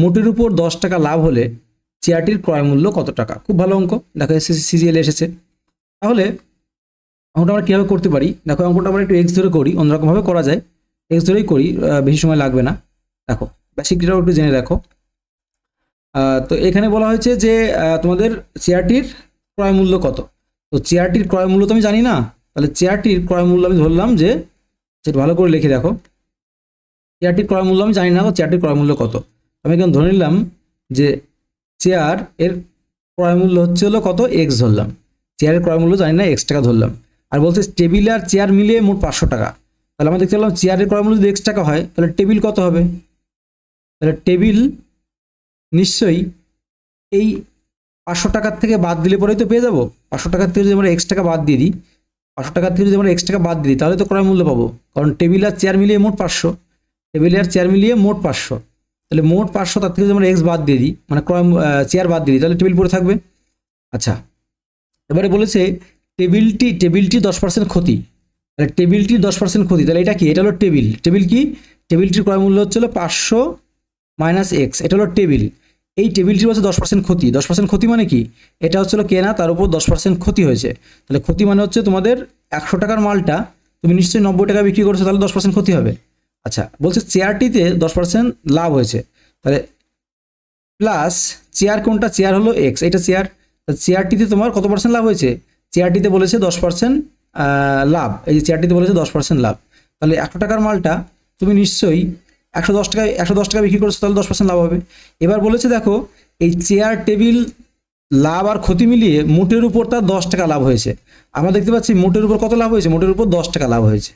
মোটের উপর দশ টাকা লাভ হলে চেয়ারটির ক্রয় মূল্য কত টাকা খুব ভালো অঙ্ক দেখো সিজিএল এসেছে তাহলে অঙ্কটা আমরা কীভাবে করতে পারি দেখো অঙ্কটা আমরা একটু এক্স ধরে করি অন্যরকমভাবে করা যায় এক্স ধরেই করি বেশি সময় লাগবে না দেখো বেসিক ডেটাও একটু জেনে রাখো তো এখানে বলা হয়েছে যে তোমাদের চেয়ারটির ক্রয় মূল্য কত তো চেয়ারটির ক্রয় মূল্য তো আমি জানি না তাহলে চেয়ারটির ক্রয় মূল্য আমি ধরলাম যে সেটা ভালো করে লিখে দেখো চেয়ারটির ক্রয় মূল্য আমি জানি না চেয়ারটির ক্রয় মূল্য কত আমি এখন ধরে নিলাম যে চেয়ার এর ক্রয় মূল্য হচ্ছে হলো কত এক্স ধরলাম চেয়ারের ক্রয় মূল্য জানি না এক্স টাকা ধরলাম আর বলছে টেবিল আর চেয়ার মিলিয়ে মোট পাঁচশো টাকা তাহলে আমরা দেখতে পেলাম চেয়ারের কর্মমূল্য যদি এক্স টাকা হয় তাহলে টেবিল কত হবে তাহলে টেবিল নিশ্চয়ই এই পাঁচশো টাকার থেকে বাদ দিলে পরেই তো পেয়ে যাবো পাঁচশো টাকার থেকে যদি আমরা এক্স টাকা বাদ দিয়ে দিই পাঁচশো টাকার থেকে যদি আমরা এক্স টাকা বাদ দিই তাহলে তো ক্রয় মূল্য পাবো কারণ টেবিল আর চেয়ার মিলিয়ে মোট পাঁচশো টেবিল আর চেয়ার মিলিয়ে মোট পাঁচশো তাহলে মোট পাঁচশো তার থেকে যদি আমরা এক্স বাদ দিয়ে দিই মানে ক্রয় চেয়ার বাদ দিয়ে দিই তাহলে টেবিল পরে থাকবে আচ্ছা এবারে বলেছে টেবিলটি টেবিলটি দশ পার্সেন্ট ক্ষতি তাহলে টেবিলটির দশ পার্সেন্ট ক্ষতি তাহলে এটা কি এটা হলো টেবিল টেবিল কি টেবিলটির ক্রয় মূল্য হচ্ছে হলো পাঁচশো মাইনাস এক্স এটা হলো টেবিল এই টেবিলটির হচ্ছে দশ পার্সেন্ট ক্ষতি দশ পার্সেন্ট ক্ষতি মানে কি এটা হচ্ছে হলো কেনা তার উপর দশ পার্সেন্ট ক্ষতি হয়েছে তাহলে ক্ষতি মানে হচ্ছে তোমাদের একশো টাকার মালটা তুমি নিশ্চয়ই নব্বই টাকা বিক্রি করছো তাহলে দশ পার্সেন্ট ক্ষতি হবে আচ্ছা বলছে চেয়ারটিতে দশ পার্সেন্ট লাভ হয়েছে তাহলে প্লাস চেয়ার কোনটা চেয়ার হলো এক্স এটা চেয়ার চেয়ারটিতে তোমার কত পার্সেন্ট লাভ হয়েছে চেয়ারটিতে বলেছে দশ পার্সেন্ট লাভ এই যে চেয়ারটিতে বলেছে দশ পার্সেন্ট লাভ তাহলে একশো টাকার মালটা তুমি নিশ্চয়ই একশো দশ টাকায় একশো দশ টাকা বিক্রি করছো তাহলে দশ পার্সেন্ট লাভ হবে এবার বলেছে দেখো এই চেয়ার টেবিল লাভ আর ক্ষতি মিলিয়ে মোটের উপর তার দশ টাকা লাভ হয়েছে আমরা দেখতে পাচ্ছি মোটের উপর কত লাভ হয়েছে মোটের উপর দশ টাকা লাভ হয়েছে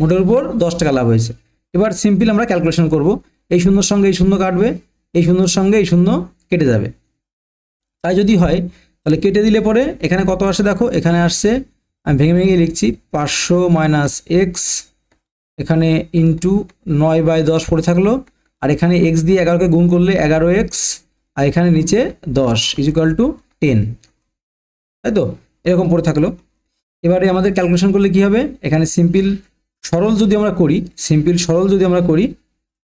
মোটের উপর দশ টাকা লাভ হয়েছে এবার সিম্পল আমরা ক্যালকুলেশন করব এই শূন্যর সঙ্গে এই শূন্য কাটবে এই শূন্যর সঙ্গে এই শূন্য কেটে যাবে তাই যদি হয় তাহলে কেটে দিলে পরে এখানে কত আসে দেখো এখানে আসছে আমি ভেঙে ভেঙে লিখছি পাঁচশো মাইনাস এক্স এখানে ইন্টু নয় বাই দশ পড়ে থাকলো আর এখানে এক্স দিয়ে এগারোকে গুণ করলে এগারো এক্স আর এখানে নিচে দশ ইজিক্যাল টু টেন তাই তো এরকম পড়ে থাকলো এবারে আমাদের ক্যালকুলেশন করলে কি হবে এখানে সিম্পল সরল যদি আমরা করি সিম্পল সরল যদি আমরা করি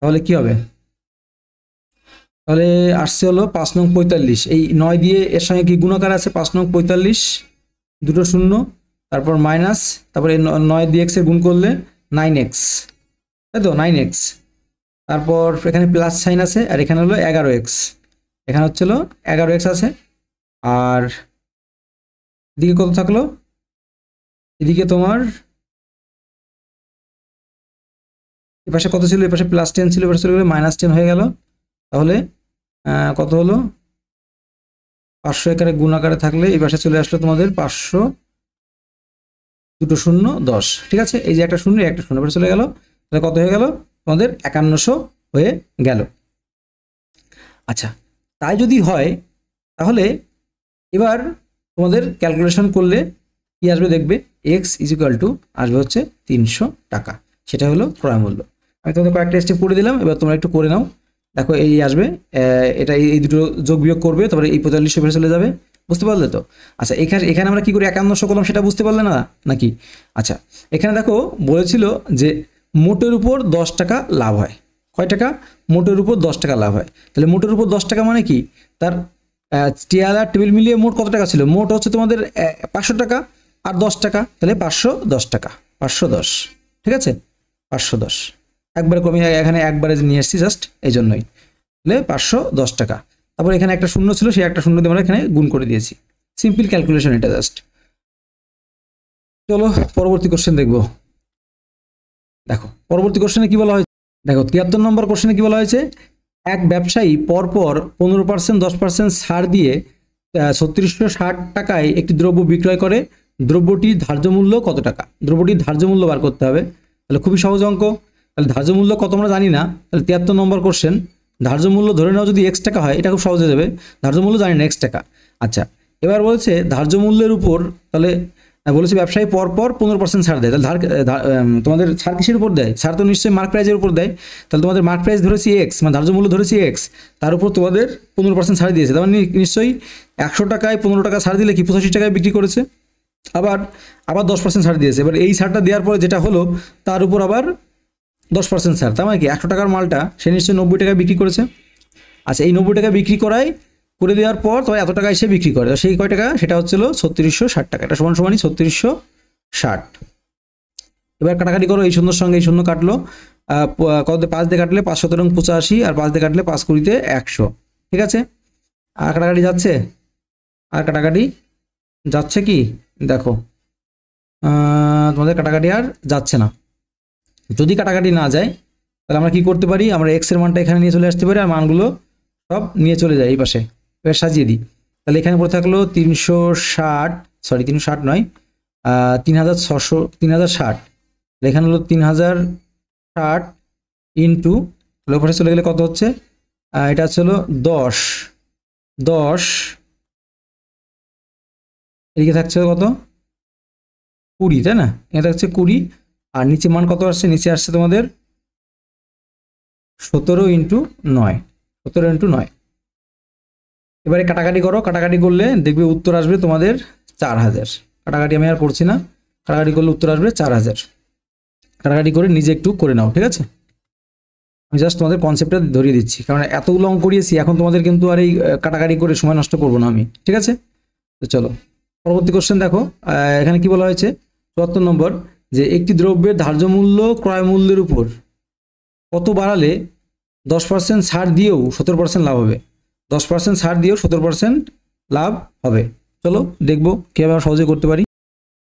তাহলে কি হবে তাহলে আসছে হলো পাঁচ নং পঁয়তাল্লিশ এই নয় দিয়ে এর সঙ্গে কি গুণাকার আছে পাঁচ নং পঁয়তাল্লিশ দুটো শূন্য তারপর মাইনাস তারপরে নয় দিয়ে এক্সের গুণ করলে নাইন এক্স তাই তো নাইন এক্স তারপর এখানে প্লাস সাইন আছে আর এখানে হলো এগারো এক্স এখানে হচ্ছিল এগারো এক্স আছে আর এদিকে কত থাকলো এদিকে তোমার এপাশে কত ছিল এপাশে প্লাস টেন ছিল এপাশে চলে গেলে মাইনাস টেন হয়ে গেল তাহলে কত হলো পাঁচশো একারে গুণ আকারে থাকলে এপাশে পাশে চলে আসলো তোমাদের পাঁচশো দুটো শূন্য দশ ঠিক আছে এই যে একটা শূন্য একটা শূন্য চলে গেল তাহলে কত হয়ে গেল তোমাদের একান্নশো হয়ে গেল আচ্ছা তাই যদি হয় তাহলে এবার তোমাদের ক্যালকুলেশন করলে কি আসবে দেখবে এক্স ইজ টু আসবে হচ্ছে তিনশো টাকা সেটা হলো ক্রয় মূল্য আমি তোমাদের কয়েকটা স্টেপ করে দিলাম এবার তোমরা একটু করে নাও দেখো এই আসবে এটা এই দুটো যোগ বিয়োগ করবে তারপরে এই পঁয়তাল্লিশশো চলে যাবে বুঝতে পারলে তো আচ্ছা এখানে এখানে আমরা কি করি একান্নশো করলাম সেটা বুঝতে পারলে না নাকি আচ্ছা এখানে দেখো বলেছিল যে মোটের উপর দশ টাকা লাভ হয় কয় টাকা মোটের উপর দশ টাকা লাভ হয় তাহলে মোটের উপর দশ টাকা মানে কি তার টিয়ালা টেবিল মিলিয়ে মোট কত টাকা ছিল মোট হচ্ছে তোমাদের পাঁচশো টাকা আর দশ টাকা তাহলে পাঁচশো দশ টাকা পাঁচশো দশ ঠিক আছে পাঁচশো দশ একবারে কমে এখানে একবারে নিয়ে এসছি জাস্ট এই জন্যই তাহলে পাঁচশো দশ টাকা তারপর এখানে একটা শূন্য ছিল সেই একটা শূন্য দিয়ে আমরা এখানে গুণ করে দিয়েছি সিম্পল ক্যালকুলেশন এটা জাস্ট চলো পরবর্তী কোশ্চেন দেখব দেখো পরবর্তী কোশ্চেনে কি বলা হয়েছে দেখো তিয়াত্তর নম্বর কোশ্চেনে কি বলা হয়েছে এক ব্যবসায়ী পরপর পনেরো পার্সেন্ট দশ পার্সেন্ট ছাড় দিয়ে ছত্রিশশো ষাট টাকায় একটি দ্রব্য বিক্রয় করে দ্রব্যটির ধার্য মূল্য কত টাকা দ্রব্যটির ধার্য মূল্য বার করতে হবে তাহলে খুবই সহজ অঙ্ক তাহলে ধার্য মূল্য কত আমরা জানি না তাহলে তিয়াত্তর নম্বর কোশ্চেন ধার্য মূল্য ধরে নাও যদি এক্স টাকা হয় এটা খুব সহজে যাবে ধার্য মূল্য জানি না এক্স টাকা আচ্ছা এবার বলছে ধার্য মূল্যের উপর তাহলে বলেছে ব্যবসায়ী পরপর পনেরো পার্সেন্ট ছাড় দেয় তাহলে ধার তোমাদের ছাড় কিসের উপর দেয় ছাড় তো নিশ্চয়ই মার্ক প্রাইজের উপর দেয় তাহলে তোমাদের মার্ক প্রাইস ধরেছি এক্স মানে ধার্য মূল্য ধরেছি এক্স তার উপর তোমাদের পনেরো পার্সেন্ট ছাড় দিয়েছে তার মানে নিশ্চয়ই একশো টাকায় পনেরো টাকা ছাড় দিলে কি পঁচাশি টাকায় বিক্রি করেছে আবার আবার দশ পার্সেন্ট ছাড় দিয়েছে এবার এই ছাড়টা দেওয়ার পরে যেটা হলো তার উপর আবার দশ পার্সেন্ট স্যার তার মানে কি একশো টাকার মালটা সে নিশ্চয়ই নব্বই টাকায় বিক্রি করেছে আচ্ছা এই নব্বই টাকা বিক্রি করায় করে দেওয়ার পর তবে এত টাকা এসে বিক্রি করে সেই কয় টাকা সেটা হচ্ছিল ছত্রিশশো ষাট টাকা এটা সমান সমানই ছত্রিশশো ষাট এবার কাটাকাটি করো এই সুন্দর সঙ্গে এই শূন্য কাটলো কত পাঁচ দিয়ে কাটলে পাঁচ সতেরো পঁচাশি আর পাঁচ দিয়ে কাটলে পাঁচ কুড়িতে একশো ঠিক আছে আর কাটাকাটি যাচ্ছে আর কাটাকাটি যাচ্ছে কি দেখো তোমাদের কাটাকাটি আর যাচ্ছে না যদি কাটাকাটি না যায় তাহলে আমরা কি করতে পারি আমরা এক্সের মানটা এখানে নিয়ে চলে আসতে পারি আর মানগুলো সব নিয়ে চলে যায় এই পাশে এবার সাজিয়ে দিই তাহলে এখানে পড়ে থাকলো তিনশো ষাট সরি তিনশো ষাট নয় তিন হাজার ছশো তিন হাজার ষাট এখানে হলো তিন হাজার ষাট ইন্টু তাহলে ওপরে চলে গেলে কত হচ্ছে এটা হচ্ছে হলো দশ দশ এদিকে থাকছে কত কুড়ি তাই না এটা থাকছে কুড়ি আর নিচে মান কত আসছে নিচে আসছে তোমাদের সতেরো ইন্টু নয় সতেরো ইন্টু নয় এবারে কাটাকাটি করো কাটাকাটি করলে দেখবে উত্তর আসবে তোমাদের চার হাজার কাটাকাটি আমি আর করছি না কাটাকাটি করলে উত্তর আসবে চার হাজার কাটাকাটি করে নিজে একটু করে নাও ঠিক আছে আমি জাস্ট তোমাদের কনসেপ্টটা ধরিয়ে দিচ্ছি কারণ এতগুলো অঙ্ক করিয়েছি এখন তোমাদের কিন্তু আর এই কাটাকাটি করে সময় নষ্ট করবো না আমি ঠিক আছে তো চলো পরবর্তী কোশ্চেন দেখো এখানে কি বলা হয়েছে চুয়াত্তর নম্বর যে একটি দ্রব্যের ধার্য মূল্য ক্রয় মূল্যের উপর কত বাড়ালে দশ পার্সেন্ট ছাড় দিয়েও সতেরো পার্সেন্ট লাভ হবে দশ পার্সেন্ট ছাড় দিয়েও সতেরো পার্সেন্ট লাভ হবে চলো দেখবো কীভাবে সহজে করতে পারি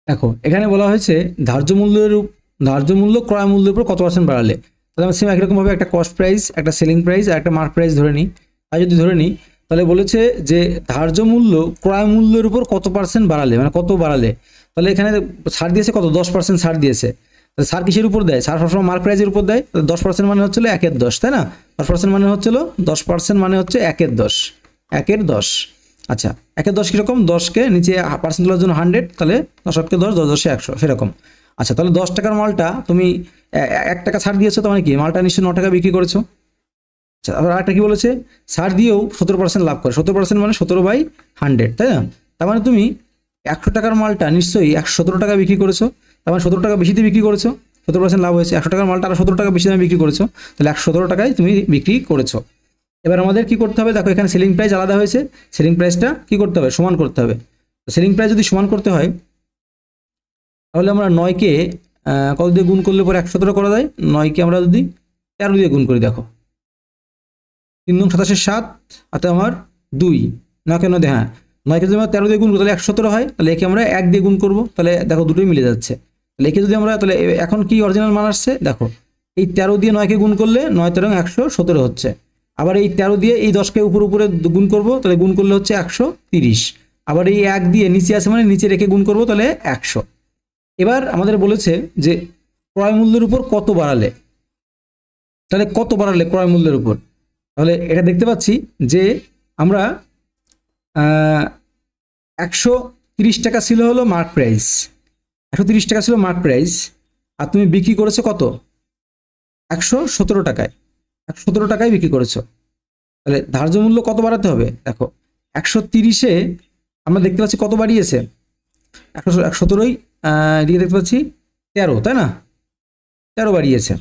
দেখো এখানে বলা হয়েছে ধার্য মূল্যের ধার্য মূল্য ক্রয় মূল্যের উপর কত পার্সেন্ট বাড়ালে তাহলে আমি সেম একরকমভাবে একটা কস্ট প্রাইস একটা সেলিং প্রাইস আর একটা মার্ক প্রাইস ধরে নিই তাই যদি ধরে নিই তাহলে বলেছে যে ধার্য মূল্য ক্রয় মূল্যের উপর কত পার্সেন্ট বাড়ালে মানে কত বাড়ালে তাহলে এখানে ছাড় দিয়েছে কত দশ পার্সেন্ট ছাড় দিয়েছে সার কিসের উপর দেয় সার সবসময় মার্ক প্রাইজের উপর দেয় দশ পার্সেন্ট মানে হচ্ছিল একের দশ তাই না দশ পার্সেন্ট মানে হচ্ছিল দশ পার্সেন্ট মানে হচ্ছে একের দশ একের দশ আচ্ছা একের দশ কীরকম দশকে নিচে পার্সেন্ট তোলার জন্য হান্ড্রেড তাহলে দশ আটকে দশ দশ দশে একশো সেরকম আচ্ছা তাহলে দশ টাকার মালটা তুমি এক টাকা ছাড় দিয়েছো তো মানে কি মালটা নিশ্চয়ই ন টাকা বিক্রি করেছো আচ্ছা আবার আরেকটা কি বলেছে ছাড় দিয়েও সতেরো পার্সেন্ট লাভ করে সতেরো পার্সেন্ট মানে সতেরো বাই হান্ড্রেড তাই না তার মানে তুমি একশো টাকার মালটা নিশ্চয়ই একশো সতেরো টাকা বিক্রি করেছো তারপর সতেরো টাকা বেশিতে বিক্রি করেছো সতেরো পার্সেন্ট লাভ হয়েছে একশো টাকার মালটা আরও সতেরো টাকা বেশি দামে বিক্রি করেছো তাহলে একশো সতেরো টাকায় তুমি বিক্রি করেছো এবার আমাদের কি করতে হবে দেখো এখানে সেলিং প্রাইস আলাদা হয়েছে সেলিং প্রাইসটা কি করতে হবে সমান করতে হবে সেলিং প্রাইস যদি সমান করতে হয় তাহলে আমরা নয়কে কত দিয়ে গুণ করলে পরে একশো করা যায় নয়কে আমরা যদি তেরো দিয়ে গুণ করি দেখো তিন নং সাতাশের সাত তো আমার দুই নয় কেন হ্যাঁ নয়কে যদি আমরা তেরো দিয়ে গুণ করি তাহলে একশো সতেরো হয় তাহলে একে আমরা এক দিয়ে গুণ করবো তাহলে দেখো দুটোই মিলে যাচ্ছে তাহলে একে যদি আমরা তাহলে এখন কি অরিজিনাল মান আসছে দেখো এই তেরো দিয়ে নয়কে গুণ করলে নয় তেরো একশো সতেরো হচ্ছে আবার এই তেরো দিয়ে এই দশকে উপর উপরে গুণ করবো তাহলে গুণ করলে হচ্ছে একশো তিরিশ আবার এই এক দিয়ে নিচে আছে মানে নিচে রেখে গুণ করবো তাহলে একশো এবার আমাদের বলেছে যে ক্রয় মূল্যের উপর কত বাড়ালে তাহলে কত বাড়ালে ক্রয় মূল্যের উপর তাহলে এটা দেখতে পাচ্ছি যে আমরা একশো তিরিশ টাকা ছিল হলো মার্ক প্রাইস একশো তিরিশ টাকা ছিল মার্ক প্রাইস আর তুমি বিক্রি করেছো কত একশো সতেরো টাকায় একশো সতেরো টাকায় বিক্রি করেছো তাহলে ধার্য মূল্য কত বাড়াতে হবে দেখো একশো তিরিশে আমরা দেখতে পাচ্ছি কত বাড়িয়েছে একশো একশো সতেরোই এদিকে দেখতে পাচ্ছি তেরো তাই না তেরো বাড়িয়েছে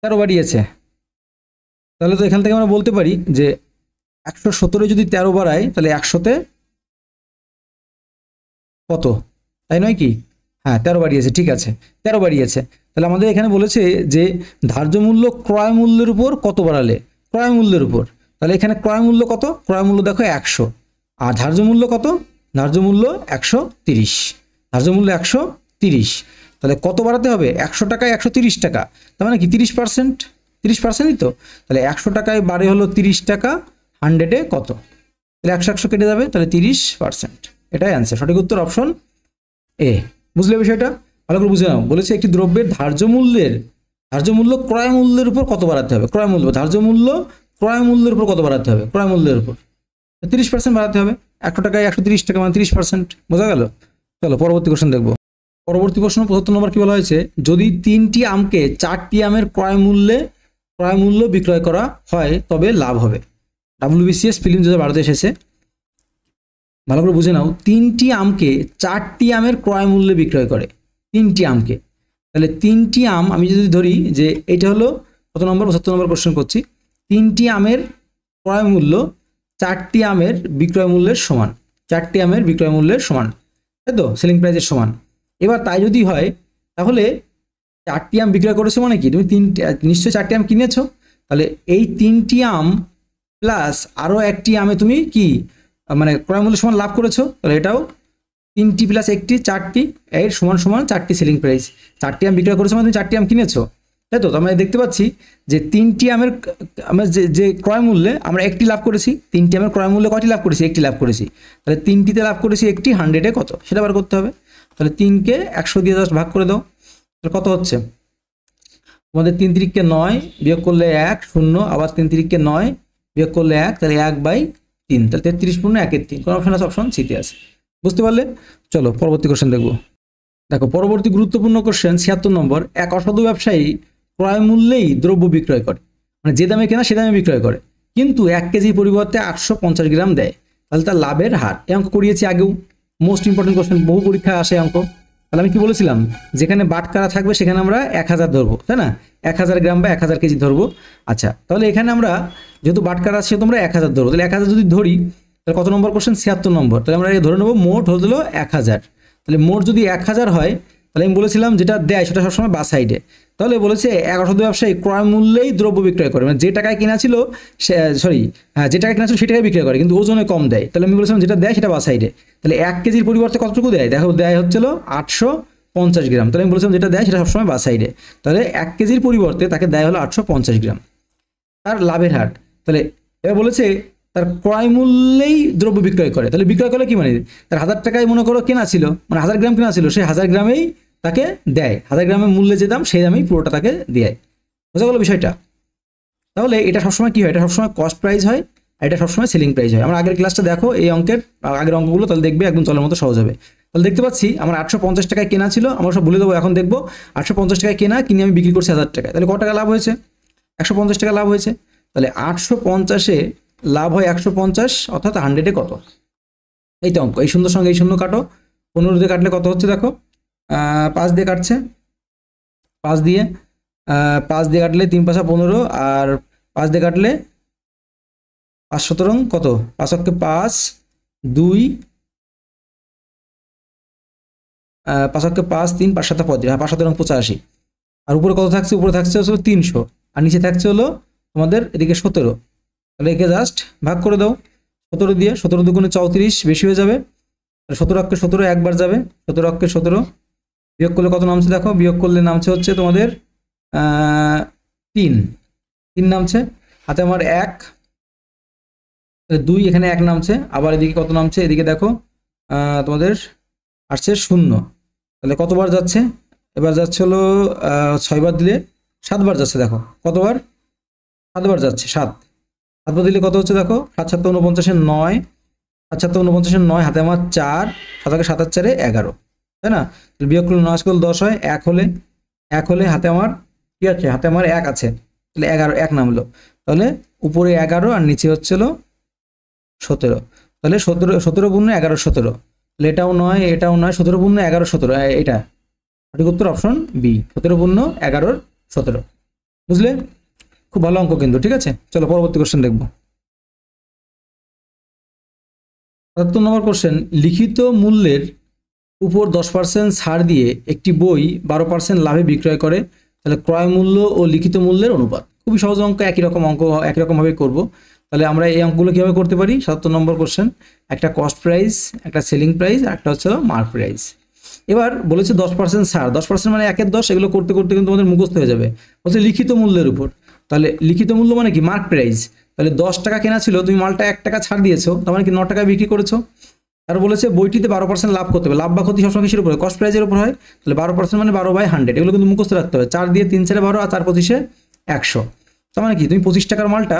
তেরো বাড়িয়েছে তাহলে তো এখান থেকে আমরা বলতে পারি যে একশো সতেরো যদি তেরো বাড়াই তাহলে একশোতে কত তাই নয় কি হ্যাঁ তেরো বাড়িয়েছে ঠিক আছে তেরো বাড়িয়েছে তাহলে আমাদের এখানে বলেছে যে ধার্য মূল্য ক্রয় মূল্যের উপর কত বাড়ালে ক্রয় মূল্যের উপর তাহলে এখানে ক্রয় মূল্য কত ক্রয় মূল্য দেখো একশো আর ধার্য মূল্য কত ধার্য মূল্য একশো তিরিশ ধার্য মূল্য একশো তিরিশ তাহলে কত বাড়াতে হবে একশো টাকায় একশো তিরিশ টাকা তার মানে কি তিরিশ পার্সেন্ট তিরিশ পার্সেন্টই তো তাহলে একশো টাকায় বাড়ে হলো তিরিশ টাকা হান্ড্রেডে কত তাহলে একশো একশো কেটে যাবে তাহলে তিরিশ পার্সেন্ট এটাই অ্যান্সার সঠিক উত্তর অপশন এ বুঝলে বিষয়টা ভালো করে বুঝে নাও বলেছে একটি দ্রব্যের ধার্য মূল্যের ধার্য মূল্য ক্রয় মূল্যের উপর কত বাড়াতে হবে ক্রয় মূল্য ধার্য মূল্য ক্রয় মূল্যের উপর কত বাড়াতে হবে ক্রয় মূল্যের উপর তিরিশ পার্সেন্ট বাড়াতে হবে একশো টাকায় একশো তিরিশ টাকা মানে তিরিশ পার্সেন্ট বোঝা গেল চলো পরবর্তী কোশ্চেন দেখবো পরবর্তী প্রশ্ন প্রথম নম্বর কি বলা হয়েছে যদি তিনটি আমকে চারটি আমের ক্রয় মূল্যে ক্রয় মূল্য বিক্রয় করা হয় তবে লাভ হবে ডাব্লিউবিসিএস ফিল্ম দু হাজার এসেছে ভালো করে বুঝে নাও তিনটি আমকে চারটি আমের ক্রয় মূল্যে বিক্রয় করে তিনটি আমকে তাহলে তিনটি আম আমি যদি ধরি যে এটা হলো কত নম্বর সত্তর নম্বর কোশ্চেন করছি তিনটি আমের ক্রয় মূল্য চারটি আমের বিক্রয় মূল্যের সমান চারটি আমের বিক্রয় মূল্যের সমান তাই তো সেলিং প্রাইসের সমান এবার তাই যদি হয় তাহলে চারটি আম বিক্রয় করেছো মানে কি তুমি তিনটি নিশ্চয়ই চারটি আম কিনেছো তাহলে এই তিনটি আম প্লাস আরও একটি আমে তুমি কি মানে ক্রয় মূল্য সমান লাভ করেছো তাহলে এটাও তিনটি প্লাস একটি চারটি এর সমান সমান চারটি সেলিং প্রাইস চারটি আম বিক্রয় করেছো মানে তুমি চারটি আম কিনেছো তাই তো আমরা দেখতে পাচ্ছি যে তিনটি আমের আমরা যে যে ক্রয় মূল্যে আমরা একটি লাভ করেছি তিনটি আমের ক্রয় মূল্যে কটি লাভ করেছি একটি লাভ করেছি তাহলে তিনটিতে লাভ করেছি একটি হান্ড্রেডে কত সেটা বার করতে হবে তাহলে তিনকে একশো দিয়ে দশ ভাগ করে দাও তাহলে কত হচ্ছে তোমাদের তিন তিরিককে নয় বিয়োগ করলে এক শূন্য আবার তিন তিরিককে নয় বিয়োগ করলে এক তাহলে এক বাই তিন তাহলে তেত্রিশ পূর্ণ একের তিন কোন অপশন আছে অপশন সিতে আছে বুঝতে পারলে চলো পরবর্তী কোশ্চেন দেখবো দেখো পরবর্তী গুরুত্বপূর্ণ কোশ্চেন ছিয়াত্তর নম্বর এক অসাধু ব্যবসায়ী ক্রয় মূল্যেই দ্রব্য বিক্রয় করে মানে যে দামে কেনা সে দামে বিক্রয় করে কিন্তু এক কেজি পরিবর্তে আটশো পঞ্চাশ গ্রাম দেয় তাহলে তার লাভের হার এই অঙ্ক করিয়েছি আগেও মোস্ট ইম্পর্টেন্ট কোশ্চেন বহু পরীক্ষায় আসে অঙ্ক তাহলে আমি কি বলেছিলাম যেখানে বাটকারা থাকবে সেখানে আমরা এক হাজার ধরবো তাই না এক হাজার গ্রাম বা এক হাজার কেজি ধরবো আচ্ছা তাহলে এখানে আমরা যেহেতু বাটকার আছে তোমরা এক হাজার ধরবো তাহলে এক হাজার যদি ধরি তাহলে কত নম্বর কোশ্চেন ছিয়াত্তর নম্বর তাহলে আমরা ধরে নেবো মোট হলো এক হাজার তাহলে মোট যদি এক হাজার হয় তাহলে আমি বলেছিলাম যেটা দেয় সেটা সবসময় বা সাইডে তাহলে বলেছে এগারোশো ব্যবসায়ী ক্রয় মূল্যেই দ্রব্য বিক্রয় করে মানে যে টাকায় কেনা ছিল সে সরি হ্যাঁ, যে টাকায় কেনা ছিল সেটাকে বিক্রয় করে কিন্তু ওজনে কম দেয় তাহলে আমি বলেছিলাম যেটা দেয় সেটা বা সাইডে তাহলে এক কেজির পরিবর্তে কতটুকু দেয় দেখো দেয় হচ্ছিলো আটশো পঞ্চাশ গ্রাম তাহলে আমি বলেছিলাম যেটা দেয় সেটা সবসময় বা সাইডে তাহলে এক কেজির পরিবর্তে তাকে দেয় হলো আটশো পঞ্চাশ গ্রাম আর লাভের হাট তাহলে এবার বলেছে তার ক্রয় মূল্যেই দ্রব্য বিক্রয় করে তাহলে বিক্রয় করলে কি মানে তার হাজার টাকায় মনে করো কেনা ছিল মানে হাজার গ্রাম কেনা ছিল সেই হাজার গ্রামেই তাকে দেয় হাজার গ্রামের মূল্যে যে দাম সেই দামেই পুরোটা তাকে দেয় বোঝা গেল বিষয়টা তাহলে এটা সবসময় কী হয় এটা সবসময় কস্ট প্রাইস হয় আর এটা সবসময় সেলিং প্রাইস হয় আমার আগের ক্লাসটা দেখো এই অঙ্কের আগের অঙ্কগুলো তাহলে দেখবে একদম চলার মতো সহজ হবে তাহলে দেখতে পাচ্ছি আমার আটশো পঞ্চাশ টাকায় কেনা ছিল আমরা সব ভুলে দেবো এখন দেখবো আটশো পঞ্চাশ টাকায় কেনা কিনে আমি বিক্রি করছি হাজার টাকায় তাহলে কত টাকা লাভ হয়েছে একশো পঞ্চাশ টাকা লাভ হয়েছে তাহলে আটশো পঞ্চাশে লাভ হয় একশো পঞ্চাশ অর্থাৎ হান্ড্রেডে কত তো অঙ্ক এই শূন্য সঙ্গে এই শূন্য কাটো পনেরো দিয়ে কাটলে কত হচ্ছে দেখো পাঁচ দিয়ে কাটছে পাঁচ দিয়ে পাঁচ দিয়ে কাটলে তিন পাশা পনেরো আর পাঁচ দিয়ে কাটলে পাঁচ সতেরো কত পাঁচ অক্ষে পাঁচ দুই পাঁচ অক্ষে পাঁচ তিন পাঁচ সাতটা পঁয়ত্রিশ হ্যাঁ পাঁচ সাথে পঁচাশি আর উপরে কত থাকছে উপরে থাকছে হচ্ছে তিনশো আর নিচে থাকছে হলো তোমাদের এদিকে সতেরো তাহলে একে জাস্ট ভাগ করে দাও সতেরো দিয়ে সতেরো দুগুণে চৌত্রিশ বেশি হয়ে যাবে সতেরো অক্ষে সতেরো একবার যাবে সতেরো অক্ষে সতেরো বিয়োগ করলে কত নামছে দেখো বিয়োগ করলে নামছে হচ্ছে তোমাদের তিন তিন নামছে হাতে আমার এক দুই এখানে এক নামছে আবার এদিকে কত নামছে এদিকে দেখো তোমাদের আসছে শূন্য তাহলে কতবার যাচ্ছে এবার যাচ্ছে হলো ছয়বার দিলে সাতবার যাচ্ছে দেখো কতবার সাতবার যাচ্ছে সাত সাতবার দিলে কত হচ্ছে দেখো সাত সাতটা উনপঞ্চাশের নয় সাত সাতটা উনপঞ্চাশের নয় হাতে আমার চার সাত সাতার চারে এগারো তাই না বিয়োগ করলে নয় করলে দশ হয় এক হলে এক হলে হাতে আমার কী আছে হাতে আমার এক আছে তাহলে এগারো এক নামলো তাহলে উপরে এগারো আর নিচে হচ্ছিল সতেরো তাহলে সতেরো সতেরো পূর্ণ এগারো সতেরো তাহলে এটাও নয় এটাও নয় সতেরো পূর্ণ এগারো সতেরো এটা সঠিক উত্তর অপশন বি সতেরো পূর্ণ এগারোর সতেরো বুঝলে খুব ভালো অঙ্ক কিন্তু ঠিক আছে চলো পরবর্তী কোশ্চেন দেখবো সাতাত্তর নম্বর কোশ্চেন লিখিত মূল্যের উপর দশ পার্সেন্ট ছাড় দিয়ে একটি বই বারো পার্সেন্ট লাভে বিক্রয় করে তাহলে ক্রয় মূল্য ও লিখিত মূল্যের অনুপাত খুবই সহজ অঙ্ক একই রকম অঙ্ক একই রকমভাবে করব তাহলে আমরা এই অঙ্কগুলো কীভাবে করতে পারি সাতাত্তর নম্বর কোশ্চেন একটা কস্ট প্রাইস একটা সেলিং প্রাইস একটা হচ্ছে মার্ক প্রাইস এবার বলেছে দশ পার্সেন্ট ছাড় দশ পার্সেন্ট মানে একের দশ এগুলো করতে করতে কিন্তু তোমাদের মুখস্থ হয়ে যাবে বলছে লিখিত মূল্যের উপর তাহলে লিখিত মূল্য মানে কি মার্ক প্রাইস তাহলে দশ টাকা কেনা ছিল তুমি মালটা এক টাকা ছাড় দিয়েছো তার মানে কি ন টাকা বিক্রি করেছো আর বলেছে বইটিতে বারো পার্সেন্ট লাভ করতে হবে লাভ বা ক্ষতি সবসময় কিসের উপরে কস্ট প্রাইজের উপর হয় তাহলে বারো পার্সেন্ট মানে বারো বাই হান্ড্রেড এগুলো কিন্তু মুখস্থ রাখতে হবে চার দিয়ে তিন চারে বারো আর চার পঁচিশে একশো তার মানে কি তুমি পঁচিশ টাকার মালটা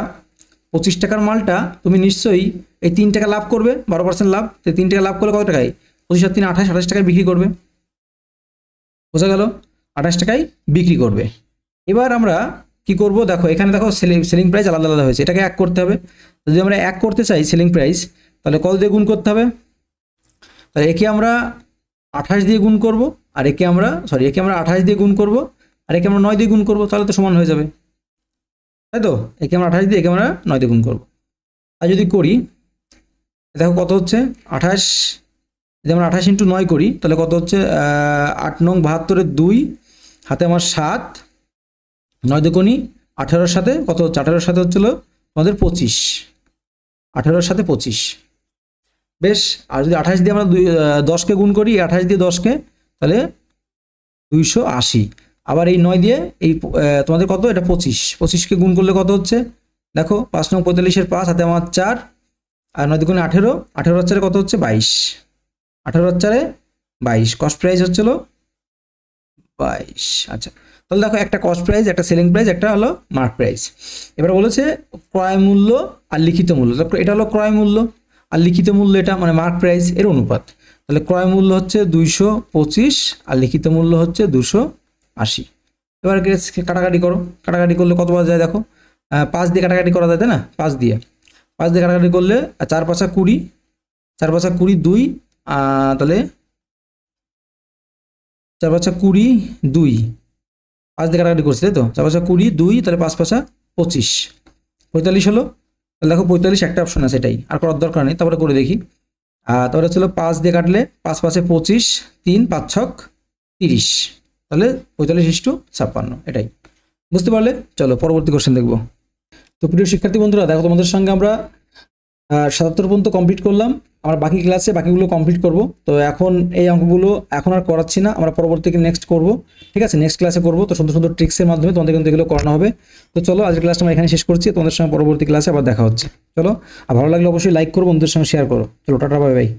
পঁচিশ টাকার মালটা তুমি নিশ্চয়ই এই তিন টাকা লাভ করবে বারো পার্সেন্ট লাভ তো তিন টাকা লাভ করলে কত টাকায় পঁচিশ আর তিন আঠাশ আঠাশ টাকায় বিক্রি করবে বোঝা গেল আঠাশ টাকায় বিক্রি করবে এবার আমরা কি করব দেখো এখানে দেখো সেলিং প্রাইস আলাদা আলাদা হয়েছে এটাকে এক করতে হবে যদি আমরা এক করতে চাই সেলিং প্রাইস তাহলে কত দিয়ে গুণ করতে হবে তাহলে একে আমরা আঠাশ দিয়ে গুণ করব আর একে আমরা সরি একে আমরা আঠাশ দিয়ে গুণ করব আর একে আমরা নয় দিয়ে গুণ করব তাহলে তো সমান হয়ে যাবে তাই তো একে আমরা আঠাশ দিয়ে একে আমরা নয় দিয়ে গুণ করবো আর যদি করি দেখো কত হচ্ছে আঠাশ যদি আমরা আঠাশ ইন্টু নয় করি তাহলে কত হচ্ছে আট নং বাহাত্তরের দুই হাতে আমার সাত নয় দুগুণী আঠেরোর সাথে কত আঠেরোর সাথে হচ্ছিল তোমাদের পঁচিশ আঠেরোর সাথে পঁচিশ বেশ আর যদি আঠাশ দিয়ে আমরা দুই দশকে গুণ করি আঠাশ দিয়ে দশকে তাহলে দুইশো আশি আবার এই নয় দিয়ে এই তোমাদের কত এটা পঁচিশ পঁচিশকে গুণ করলে কত হচ্ছে দেখো পাঁচ নং পঁয়তাল্লিশের পাঁচ হাতে আমার চার আর নয় দুগুণে আঠেরো আঠেরো চারে কত হচ্ছে বাইশ আঠেরো চারে বাইশ কস্ট প্রাইস হচ্ছিল বাইশ আচ্ছা তাহলে দেখো একটা কস্ট প্রাইস একটা সেলিং প্রাইস একটা হলো মার্ক প্রাইস এবার বলেছে ক্রয় মূল্য আর লিখিত মূল্য এটা হলো ক্রয় মূল্য আর লিখিত মূল্য এটা মানে মার্ক প্রাইস এর অনুপাত তাহলে ক্রয় মূল্য হচ্ছে দুইশো পঁচিশ আর লিখিত মূল্য হচ্ছে দুশো আশি এবার কাটাকাটি করো কাটাকাটি করলে কত পাওয়া যায় দেখো পাঁচ দিয়ে কাটাকাটি করা যায় তাই না পাঁচ দিয়ে পাঁচ দিয়ে কাটাকাটি করলে চার পাঁচা কুড়ি চার পাঁচা কুড়ি দুই তাহলে চার পাঁচা কুড়ি দুই পাঁচ দিয়ে কাটাকাটি করছি তাই তো চার পাঁচা কুড়ি দুই তাহলে পাঁচ পাঁচা পঁচিশ পঁয়তাল্লিশ হলো তাহলে দেখো পঁয়তাল্লিশ একটা অপশন আছে এটাই আর করার দরকার নেই তারপরে করে দেখি তারপরে ছিল পাঁচ দিয়ে কাটলে পাঁচ পাঁচে পঁচিশ তিন পাঁচ ছক তিরিশ তাহলে পঁয়তাল্লিশ ইস্টু ছাপ্পান্ন এটাই বুঝতে পারলে চলো পরবর্তী কোশ্চেন দেখবো তো প্রিয় শিক্ষার্থী বন্ধুরা দেখো তোমাদের সঙ্গে আমরা সাতাত্তর পর্যন্ত কমপ্লিট করলাম আমরা বাকি ক্লাসে বাকিগুলো কমপ্লিট করব তো এখন এই অঙ্কগুলো এখন আর করাচ্ছি না আমরা পরবর্তীকে নেক্সট করব ঠিক আছে নেক্সট ক্লাসে করব তো সুন্দর সুন্দর ট্রিক্সের মাধ্যমে তোমাদের কিন্তু এগুলো করানো হবে তো চলো আজকের ক্লাসটা আমরা এখানে শেষ করছি তোমাদের সঙ্গে পরবর্তী ক্লাসে আবার দেখা হচ্ছে চলো আর ভালো লাগলে অবশ্যই লাইক করবো বন্ধুদের সঙ্গে শেয়ার করো চলো টাটা বাই বাই